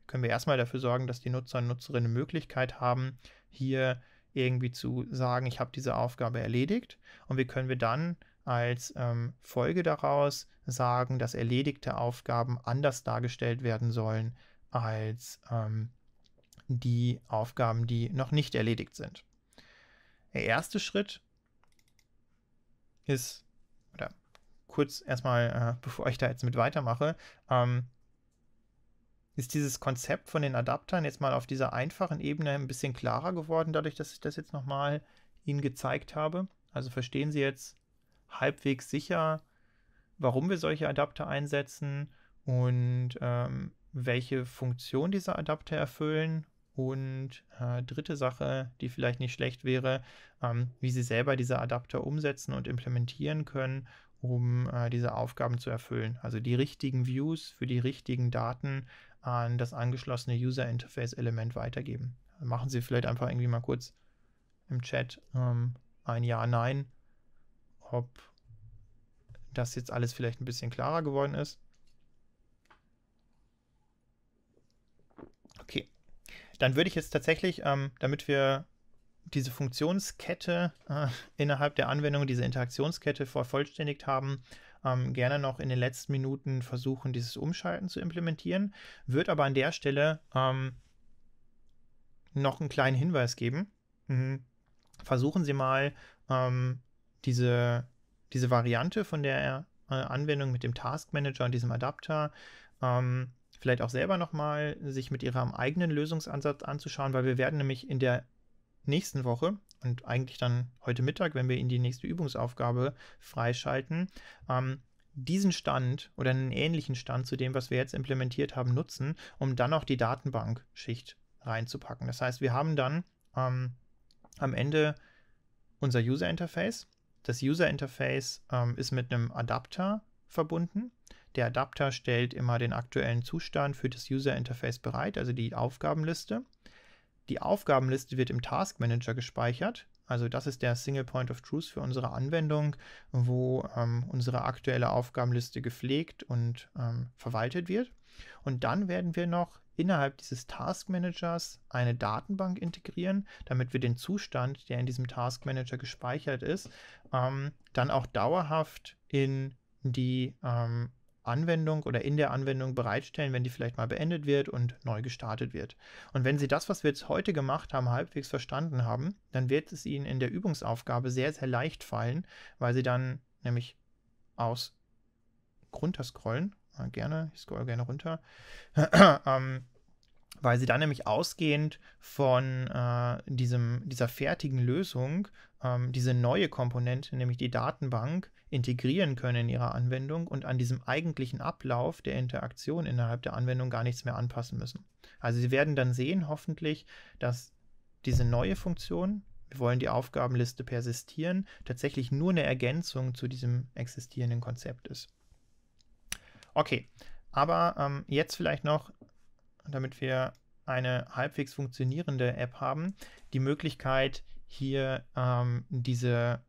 können wir erstmal dafür sorgen, dass die Nutzer und Nutzerinnen Möglichkeit haben, hier irgendwie zu sagen, ich habe diese Aufgabe erledigt und wie können wir dann als ähm, Folge daraus sagen, dass erledigte Aufgaben anders dargestellt werden sollen als ähm, die Aufgaben, die noch nicht erledigt sind. Der erste Schritt ist, oder kurz erstmal, äh, bevor ich da jetzt mit weitermache, ähm, ist dieses Konzept von den Adaptern jetzt mal auf dieser einfachen Ebene ein bisschen klarer geworden, dadurch, dass ich das jetzt nochmal Ihnen gezeigt habe. Also verstehen Sie jetzt halbwegs sicher, warum wir solche Adapter einsetzen und ähm, welche Funktion diese Adapter erfüllen. Und äh, dritte Sache, die vielleicht nicht schlecht wäre, ähm, wie Sie selber diese Adapter umsetzen und implementieren können, um äh, diese Aufgaben zu erfüllen. Also die richtigen Views für die richtigen Daten an das angeschlossene User Interface Element weitergeben. Machen Sie vielleicht einfach irgendwie mal kurz im Chat ähm, ein Ja, Nein ob das jetzt alles vielleicht ein bisschen klarer geworden ist. Okay, dann würde ich jetzt tatsächlich, ähm, damit wir diese Funktionskette äh, innerhalb der Anwendung, diese Interaktionskette vervollständigt haben, ähm, gerne noch in den letzten Minuten versuchen, dieses Umschalten zu implementieren. Wird aber an der Stelle ähm, noch einen kleinen Hinweis geben. Mhm. Versuchen Sie mal, ähm, diese, diese Variante von der äh, Anwendung mit dem Task Manager und diesem Adapter ähm, vielleicht auch selber nochmal sich mit ihrem eigenen Lösungsansatz anzuschauen, weil wir werden nämlich in der nächsten Woche und eigentlich dann heute Mittag, wenn wir in die nächste Übungsaufgabe freischalten, ähm, diesen Stand oder einen ähnlichen Stand zu dem, was wir jetzt implementiert haben, nutzen, um dann auch die Datenbankschicht reinzupacken. Das heißt, wir haben dann ähm, am Ende unser User Interface, das User Interface ähm, ist mit einem Adapter verbunden. Der Adapter stellt immer den aktuellen Zustand für das User Interface bereit, also die Aufgabenliste. Die Aufgabenliste wird im Task Manager gespeichert. Also das ist der Single Point of Truth für unsere Anwendung, wo ähm, unsere aktuelle Aufgabenliste gepflegt und ähm, verwaltet wird. Und dann werden wir noch innerhalb dieses Task Managers eine Datenbank integrieren, damit wir den Zustand, der in diesem Task Manager gespeichert ist, ähm, dann auch dauerhaft in die ähm, Anwendung oder in der Anwendung bereitstellen, wenn die vielleicht mal beendet wird und neu gestartet wird. Und wenn Sie das, was wir jetzt heute gemacht haben, halbwegs verstanden haben, dann wird es Ihnen in der Übungsaufgabe sehr, sehr leicht fallen, weil Sie dann nämlich aus runter scrollen, gerne, ich scroll gerne runter, ähm, weil sie dann nämlich ausgehend von äh, diesem, dieser fertigen Lösung ähm, diese neue Komponente, nämlich die Datenbank, integrieren können in ihrer Anwendung und an diesem eigentlichen Ablauf der Interaktion innerhalb der Anwendung gar nichts mehr anpassen müssen. Also sie werden dann sehen, hoffentlich, dass diese neue Funktion, wir wollen die Aufgabenliste persistieren, tatsächlich nur eine Ergänzung zu diesem existierenden Konzept ist. Okay, aber ähm, jetzt vielleicht noch damit wir eine halbwegs funktionierende App haben, die Möglichkeit, hier ähm, diese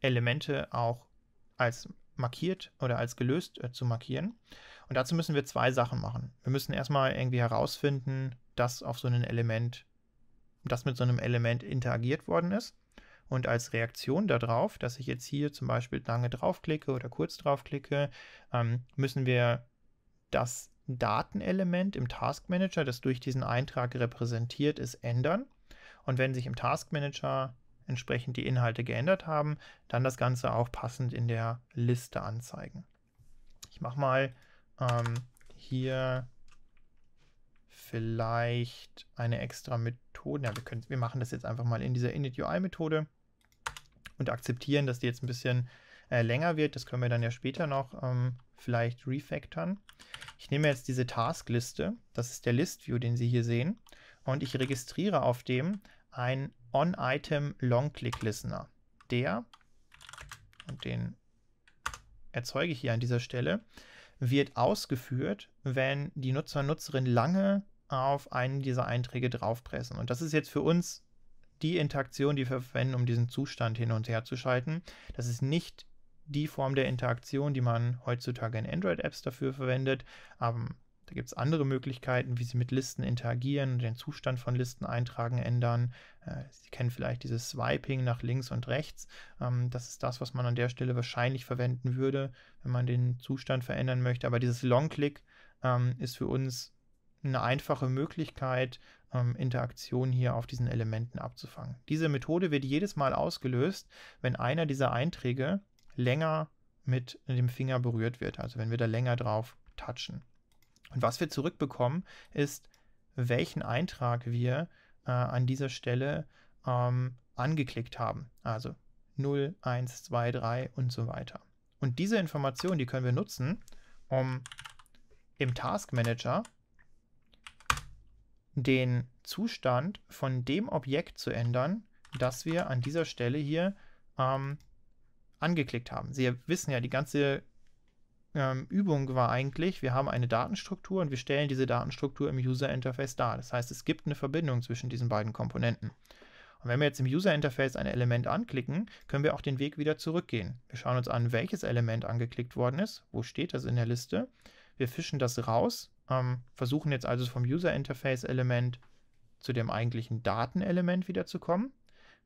Elemente auch als markiert oder als gelöst äh, zu markieren. Und dazu müssen wir zwei Sachen machen. Wir müssen erstmal irgendwie herausfinden, dass auf so einem Element, dass mit so einem Element interagiert worden ist. Und als Reaktion darauf, dass ich jetzt hier zum Beispiel lange draufklicke oder kurz draufklicke, ähm, müssen wir das Datenelement im Task Manager, das durch diesen Eintrag repräsentiert ist, ändern. Und wenn sich im Task Manager entsprechend die Inhalte geändert haben, dann das Ganze auch passend in der Liste anzeigen. Ich mache mal ähm, hier vielleicht eine extra Methode. Ja, wir, können, wir machen das jetzt einfach mal in dieser init-UI-Methode und akzeptieren, dass die jetzt ein bisschen äh, länger wird. Das können wir dann ja später noch ähm, vielleicht refactoren. Ich nehme jetzt diese Taskliste, das ist der List-View, den Sie hier sehen, und ich registriere auf dem ein OnItemLongClickListener. Der, und den erzeuge ich hier an dieser Stelle, wird ausgeführt, wenn die Nutzer und Nutzerin lange auf einen dieser Einträge draufpressen. Und das ist jetzt für uns die Interaktion, die wir verwenden, um diesen Zustand hin und her zu schalten. Das ist nicht die Form der Interaktion, die man heutzutage in Android-Apps dafür verwendet. Ähm, da gibt es andere Möglichkeiten, wie Sie mit Listen interagieren, den Zustand von Listeneintragen ändern. Äh, sie kennen vielleicht dieses Swiping nach links und rechts. Ähm, das ist das, was man an der Stelle wahrscheinlich verwenden würde, wenn man den Zustand verändern möchte. Aber dieses Long-Click ähm, ist für uns eine einfache Möglichkeit, ähm, Interaktion hier auf diesen Elementen abzufangen. Diese Methode wird jedes Mal ausgelöst, wenn einer dieser Einträge länger mit dem Finger berührt wird, also wenn wir da länger drauf touchen. Und was wir zurückbekommen, ist, welchen Eintrag wir äh, an dieser Stelle ähm, angeklickt haben. Also 0, 1, 2, 3 und so weiter. Und diese Informationen, die können wir nutzen, um im Task Manager den Zustand von dem Objekt zu ändern, das wir an dieser Stelle hier ähm, angeklickt haben. Sie wissen ja, die ganze ähm, Übung war eigentlich, wir haben eine Datenstruktur und wir stellen diese Datenstruktur im User Interface dar. Das heißt, es gibt eine Verbindung zwischen diesen beiden Komponenten. Und wenn wir jetzt im User Interface ein Element anklicken, können wir auch den Weg wieder zurückgehen. Wir schauen uns an, welches Element angeklickt worden ist, wo steht das in der Liste. Wir fischen das raus, ähm, versuchen jetzt also vom User Interface Element zu dem eigentlichen Datenelement wiederzukommen.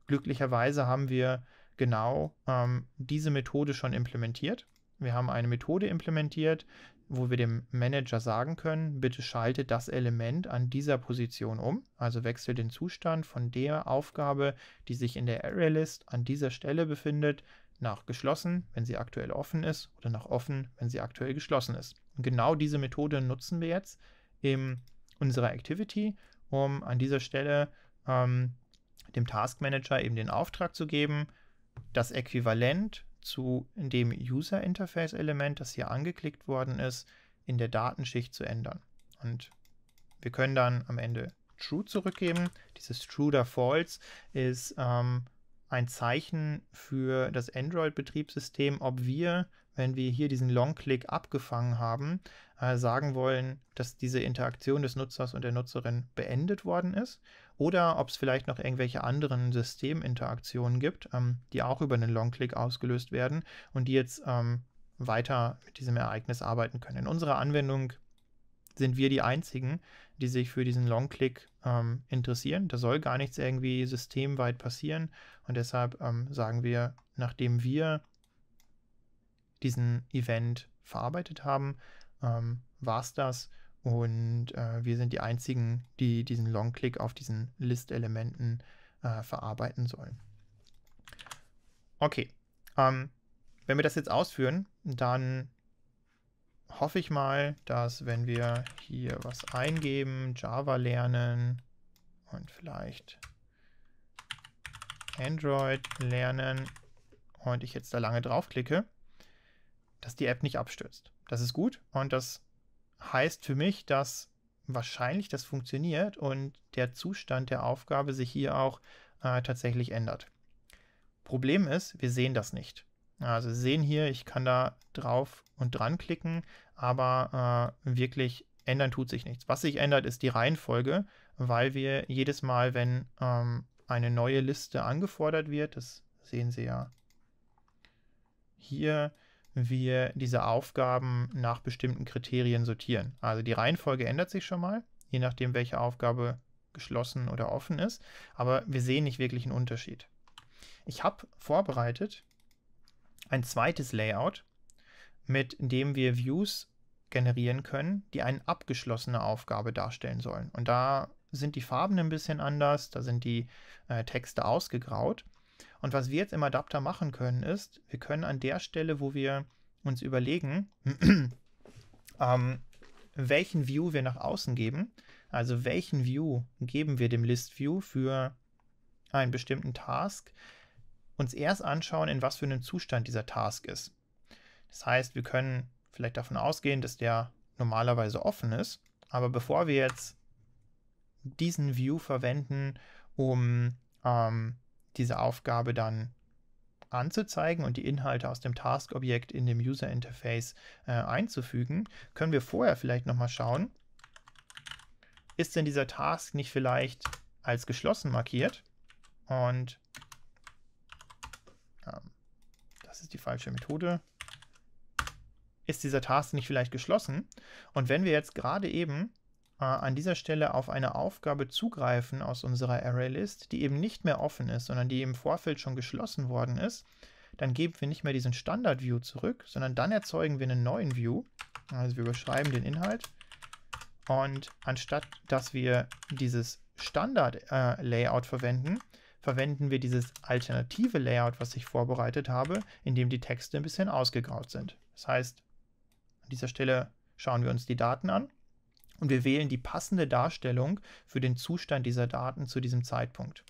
Glücklicherweise haben wir genau ähm, diese Methode schon implementiert. Wir haben eine Methode implementiert, wo wir dem Manager sagen können, bitte schalte das Element an dieser Position um, also wechsle den Zustand von der Aufgabe, die sich in der ArrayList an dieser Stelle befindet, nach geschlossen, wenn sie aktuell offen ist, oder nach offen, wenn sie aktuell geschlossen ist. Und genau diese Methode nutzen wir jetzt in unserer Activity, um an dieser Stelle ähm, dem Task Manager eben den Auftrag zu geben, das Äquivalent zu dem User Interface Element, das hier angeklickt worden ist, in der Datenschicht zu ändern. Und wir können dann am Ende True zurückgeben. Dieses True oder False ist ähm, ein Zeichen für das Android-Betriebssystem, ob wir, wenn wir hier diesen Long-Click abgefangen haben, äh, sagen wollen, dass diese Interaktion des Nutzers und der Nutzerin beendet worden ist oder ob es vielleicht noch irgendwelche anderen Systeminteraktionen gibt, ähm, die auch über einen Long-Click ausgelöst werden und die jetzt ähm, weiter mit diesem Ereignis arbeiten können. In unserer Anwendung sind wir die Einzigen, die sich für diesen Long-Click ähm, interessieren. Da soll gar nichts irgendwie systemweit passieren. Und deshalb ähm, sagen wir, nachdem wir diesen Event verarbeitet haben, ähm, war es das und äh, wir sind die einzigen, die diesen Long-Click auf diesen List-Elementen äh, verarbeiten sollen. Okay, ähm, wenn wir das jetzt ausführen, dann hoffe ich mal, dass wenn wir hier was eingeben, Java lernen und vielleicht Android lernen und ich jetzt da lange draufklicke, dass die App nicht abstürzt. Das ist gut und das heißt für mich, dass wahrscheinlich das funktioniert und der Zustand der Aufgabe sich hier auch äh, tatsächlich ändert. Problem ist, wir sehen das nicht. Also sehen hier, ich kann da drauf und dran klicken, aber äh, wirklich ändern tut sich nichts. Was sich ändert, ist die Reihenfolge, weil wir jedes Mal, wenn ähm, eine neue Liste angefordert wird, das sehen Sie ja hier, wir diese Aufgaben nach bestimmten Kriterien sortieren. Also die Reihenfolge ändert sich schon mal, je nachdem, welche Aufgabe geschlossen oder offen ist, aber wir sehen nicht wirklich einen Unterschied. Ich habe vorbereitet ein zweites Layout, mit dem wir Views generieren können, die eine abgeschlossene Aufgabe darstellen sollen. Und da sind die Farben ein bisschen anders, da sind die äh, Texte ausgegraut. Und was wir jetzt im Adapter machen können, ist, wir können an der Stelle, wo wir uns überlegen, ähm, welchen View wir nach außen geben, also welchen View geben wir dem List View für einen bestimmten Task, uns erst anschauen, in was für einem Zustand dieser Task ist. Das heißt, wir können vielleicht davon ausgehen, dass der normalerweise offen ist, aber bevor wir jetzt diesen View verwenden, um ähm, diese Aufgabe dann anzuzeigen und die Inhalte aus dem Task-Objekt in dem User-Interface äh, einzufügen, können wir vorher vielleicht nochmal schauen, ist denn dieser Task nicht vielleicht als geschlossen markiert? Und ähm, das ist die falsche Methode. Ist dieser Task nicht vielleicht geschlossen? Und wenn wir jetzt gerade eben äh, an dieser Stelle auf eine Aufgabe zugreifen aus unserer ArrayList, die eben nicht mehr offen ist, sondern die im Vorfeld schon geschlossen worden ist, dann geben wir nicht mehr diesen Standard-View zurück, sondern dann erzeugen wir einen neuen View. Also wir überschreiben den Inhalt. Und anstatt, dass wir dieses Standard-Layout äh, verwenden, verwenden wir dieses alternative Layout, was ich vorbereitet habe, in dem die Texte ein bisschen ausgegraut sind. Das heißt, an dieser Stelle schauen wir uns die Daten an und wir wählen die passende Darstellung für den Zustand dieser Daten zu diesem Zeitpunkt.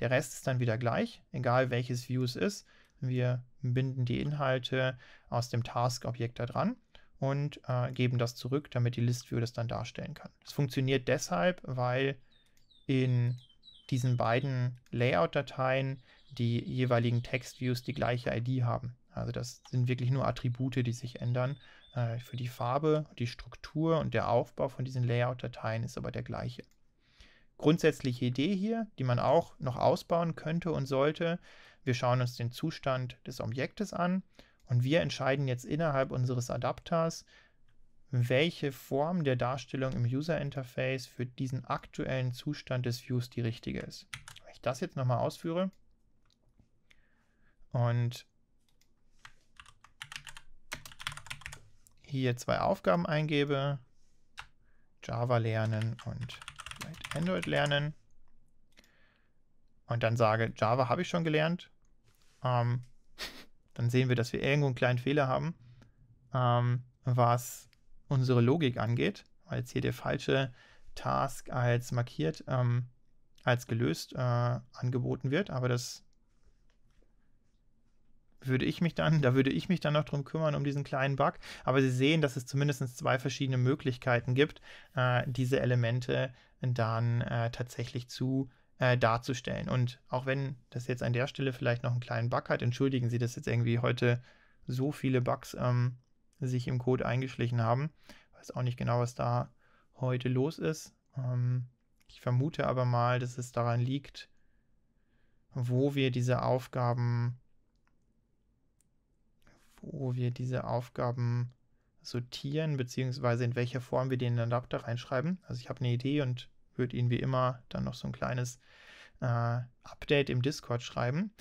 Der Rest ist dann wieder gleich, egal welches View es ist. Wir binden die Inhalte aus dem Task-Objekt da dran und äh, geben das zurück, damit die ListView das dann darstellen kann. Das funktioniert deshalb, weil in diesen beiden Layout-Dateien die jeweiligen Text-Views die gleiche ID haben. Also das sind wirklich nur Attribute, die sich ändern äh, für die Farbe, die Struktur und der Aufbau von diesen Layout-Dateien ist aber der gleiche. Grundsätzliche Idee hier, die man auch noch ausbauen könnte und sollte. Wir schauen uns den Zustand des Objektes an und wir entscheiden jetzt innerhalb unseres Adapters, welche Form der Darstellung im User Interface für diesen aktuellen Zustand des Views die richtige ist. Wenn ich das jetzt nochmal ausführe und hier zwei Aufgaben eingebe, Java lernen und Android lernen und dann sage, Java habe ich schon gelernt, ähm, dann sehen wir, dass wir irgendwo einen kleinen Fehler haben, ähm, was unsere Logik angeht, weil jetzt hier der falsche Task als markiert, ähm, als gelöst äh, angeboten wird, aber das würde ich mich dann, da würde ich mich dann noch drum kümmern, um diesen kleinen Bug. Aber Sie sehen, dass es zumindest zwei verschiedene Möglichkeiten gibt, äh, diese Elemente dann äh, tatsächlich zu äh, darzustellen. Und auch wenn das jetzt an der Stelle vielleicht noch einen kleinen Bug hat, entschuldigen Sie, dass jetzt irgendwie heute so viele Bugs ähm, sich im Code eingeschlichen haben. Ich weiß auch nicht genau, was da heute los ist. Ähm, ich vermute aber mal, dass es daran liegt, wo wir diese Aufgaben wo wir diese Aufgaben sortieren, beziehungsweise in welcher Form wir den Adapter reinschreiben. Also ich habe eine Idee und würde Ihnen wie immer dann noch so ein kleines äh, Update im Discord schreiben.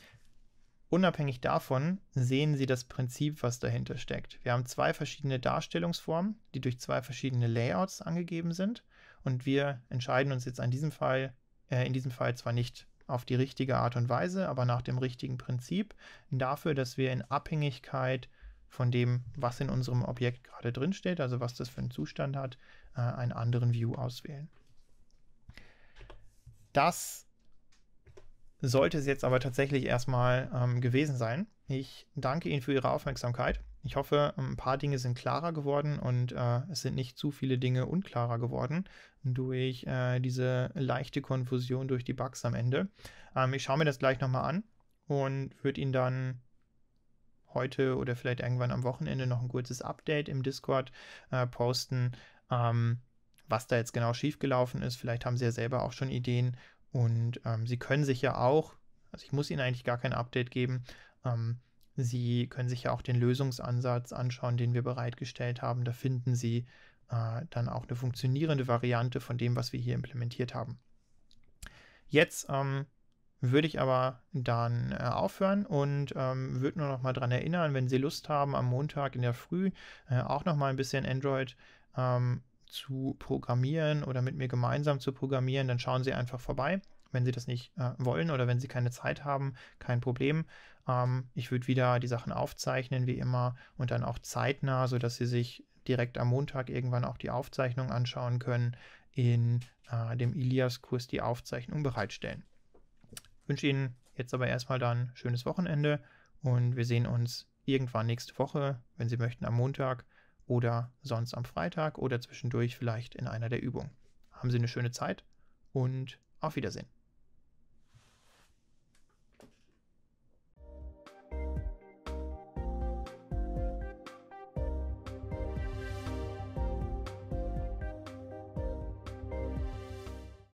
Unabhängig davon sehen Sie das Prinzip, was dahinter steckt. Wir haben zwei verschiedene Darstellungsformen, die durch zwei verschiedene Layouts angegeben sind. Und wir entscheiden uns jetzt an diesem Fall, äh, in diesem Fall zwar nicht auf die richtige Art und Weise, aber nach dem richtigen Prinzip dafür, dass wir in Abhängigkeit von dem, was in unserem Objekt gerade drin steht, also was das für einen Zustand hat, äh, einen anderen View auswählen. Das sollte es jetzt aber tatsächlich erstmal ähm, gewesen sein. Ich danke Ihnen für Ihre Aufmerksamkeit. Ich hoffe, ähm, ein paar Dinge sind klarer geworden und äh, es sind nicht zu viele Dinge unklarer geworden durch äh, diese leichte Konfusion durch die Bugs am Ende. Ähm, ich schaue mir das gleich nochmal an und würde Ihnen dann heute oder vielleicht irgendwann am Wochenende noch ein kurzes Update im Discord äh, posten, ähm, was da jetzt genau schiefgelaufen ist. Vielleicht haben Sie ja selber auch schon Ideen und ähm, Sie können sich ja auch, also ich muss Ihnen eigentlich gar kein Update geben, ähm, Sie können sich ja auch den Lösungsansatz anschauen, den wir bereitgestellt haben. Da finden Sie äh, dann auch eine funktionierende Variante von dem, was wir hier implementiert haben. Jetzt ähm, würde ich aber dann äh, aufhören und ähm, würde nur noch mal daran erinnern, wenn Sie Lust haben, am Montag in der Früh äh, auch noch mal ein bisschen Android ähm, zu programmieren oder mit mir gemeinsam zu programmieren, dann schauen Sie einfach vorbei. Wenn Sie das nicht äh, wollen oder wenn Sie keine Zeit haben, kein Problem. Ähm, ich würde wieder die Sachen aufzeichnen, wie immer, und dann auch zeitnah, sodass Sie sich direkt am Montag irgendwann auch die Aufzeichnung anschauen können, in äh, dem Ilias-Kurs die Aufzeichnung bereitstellen wünsche Ihnen jetzt aber erstmal dann schönes Wochenende und wir sehen uns irgendwann nächste Woche, wenn Sie möchten, am Montag oder sonst am Freitag oder zwischendurch vielleicht in einer der Übungen. Haben Sie eine schöne Zeit und auf Wiedersehen.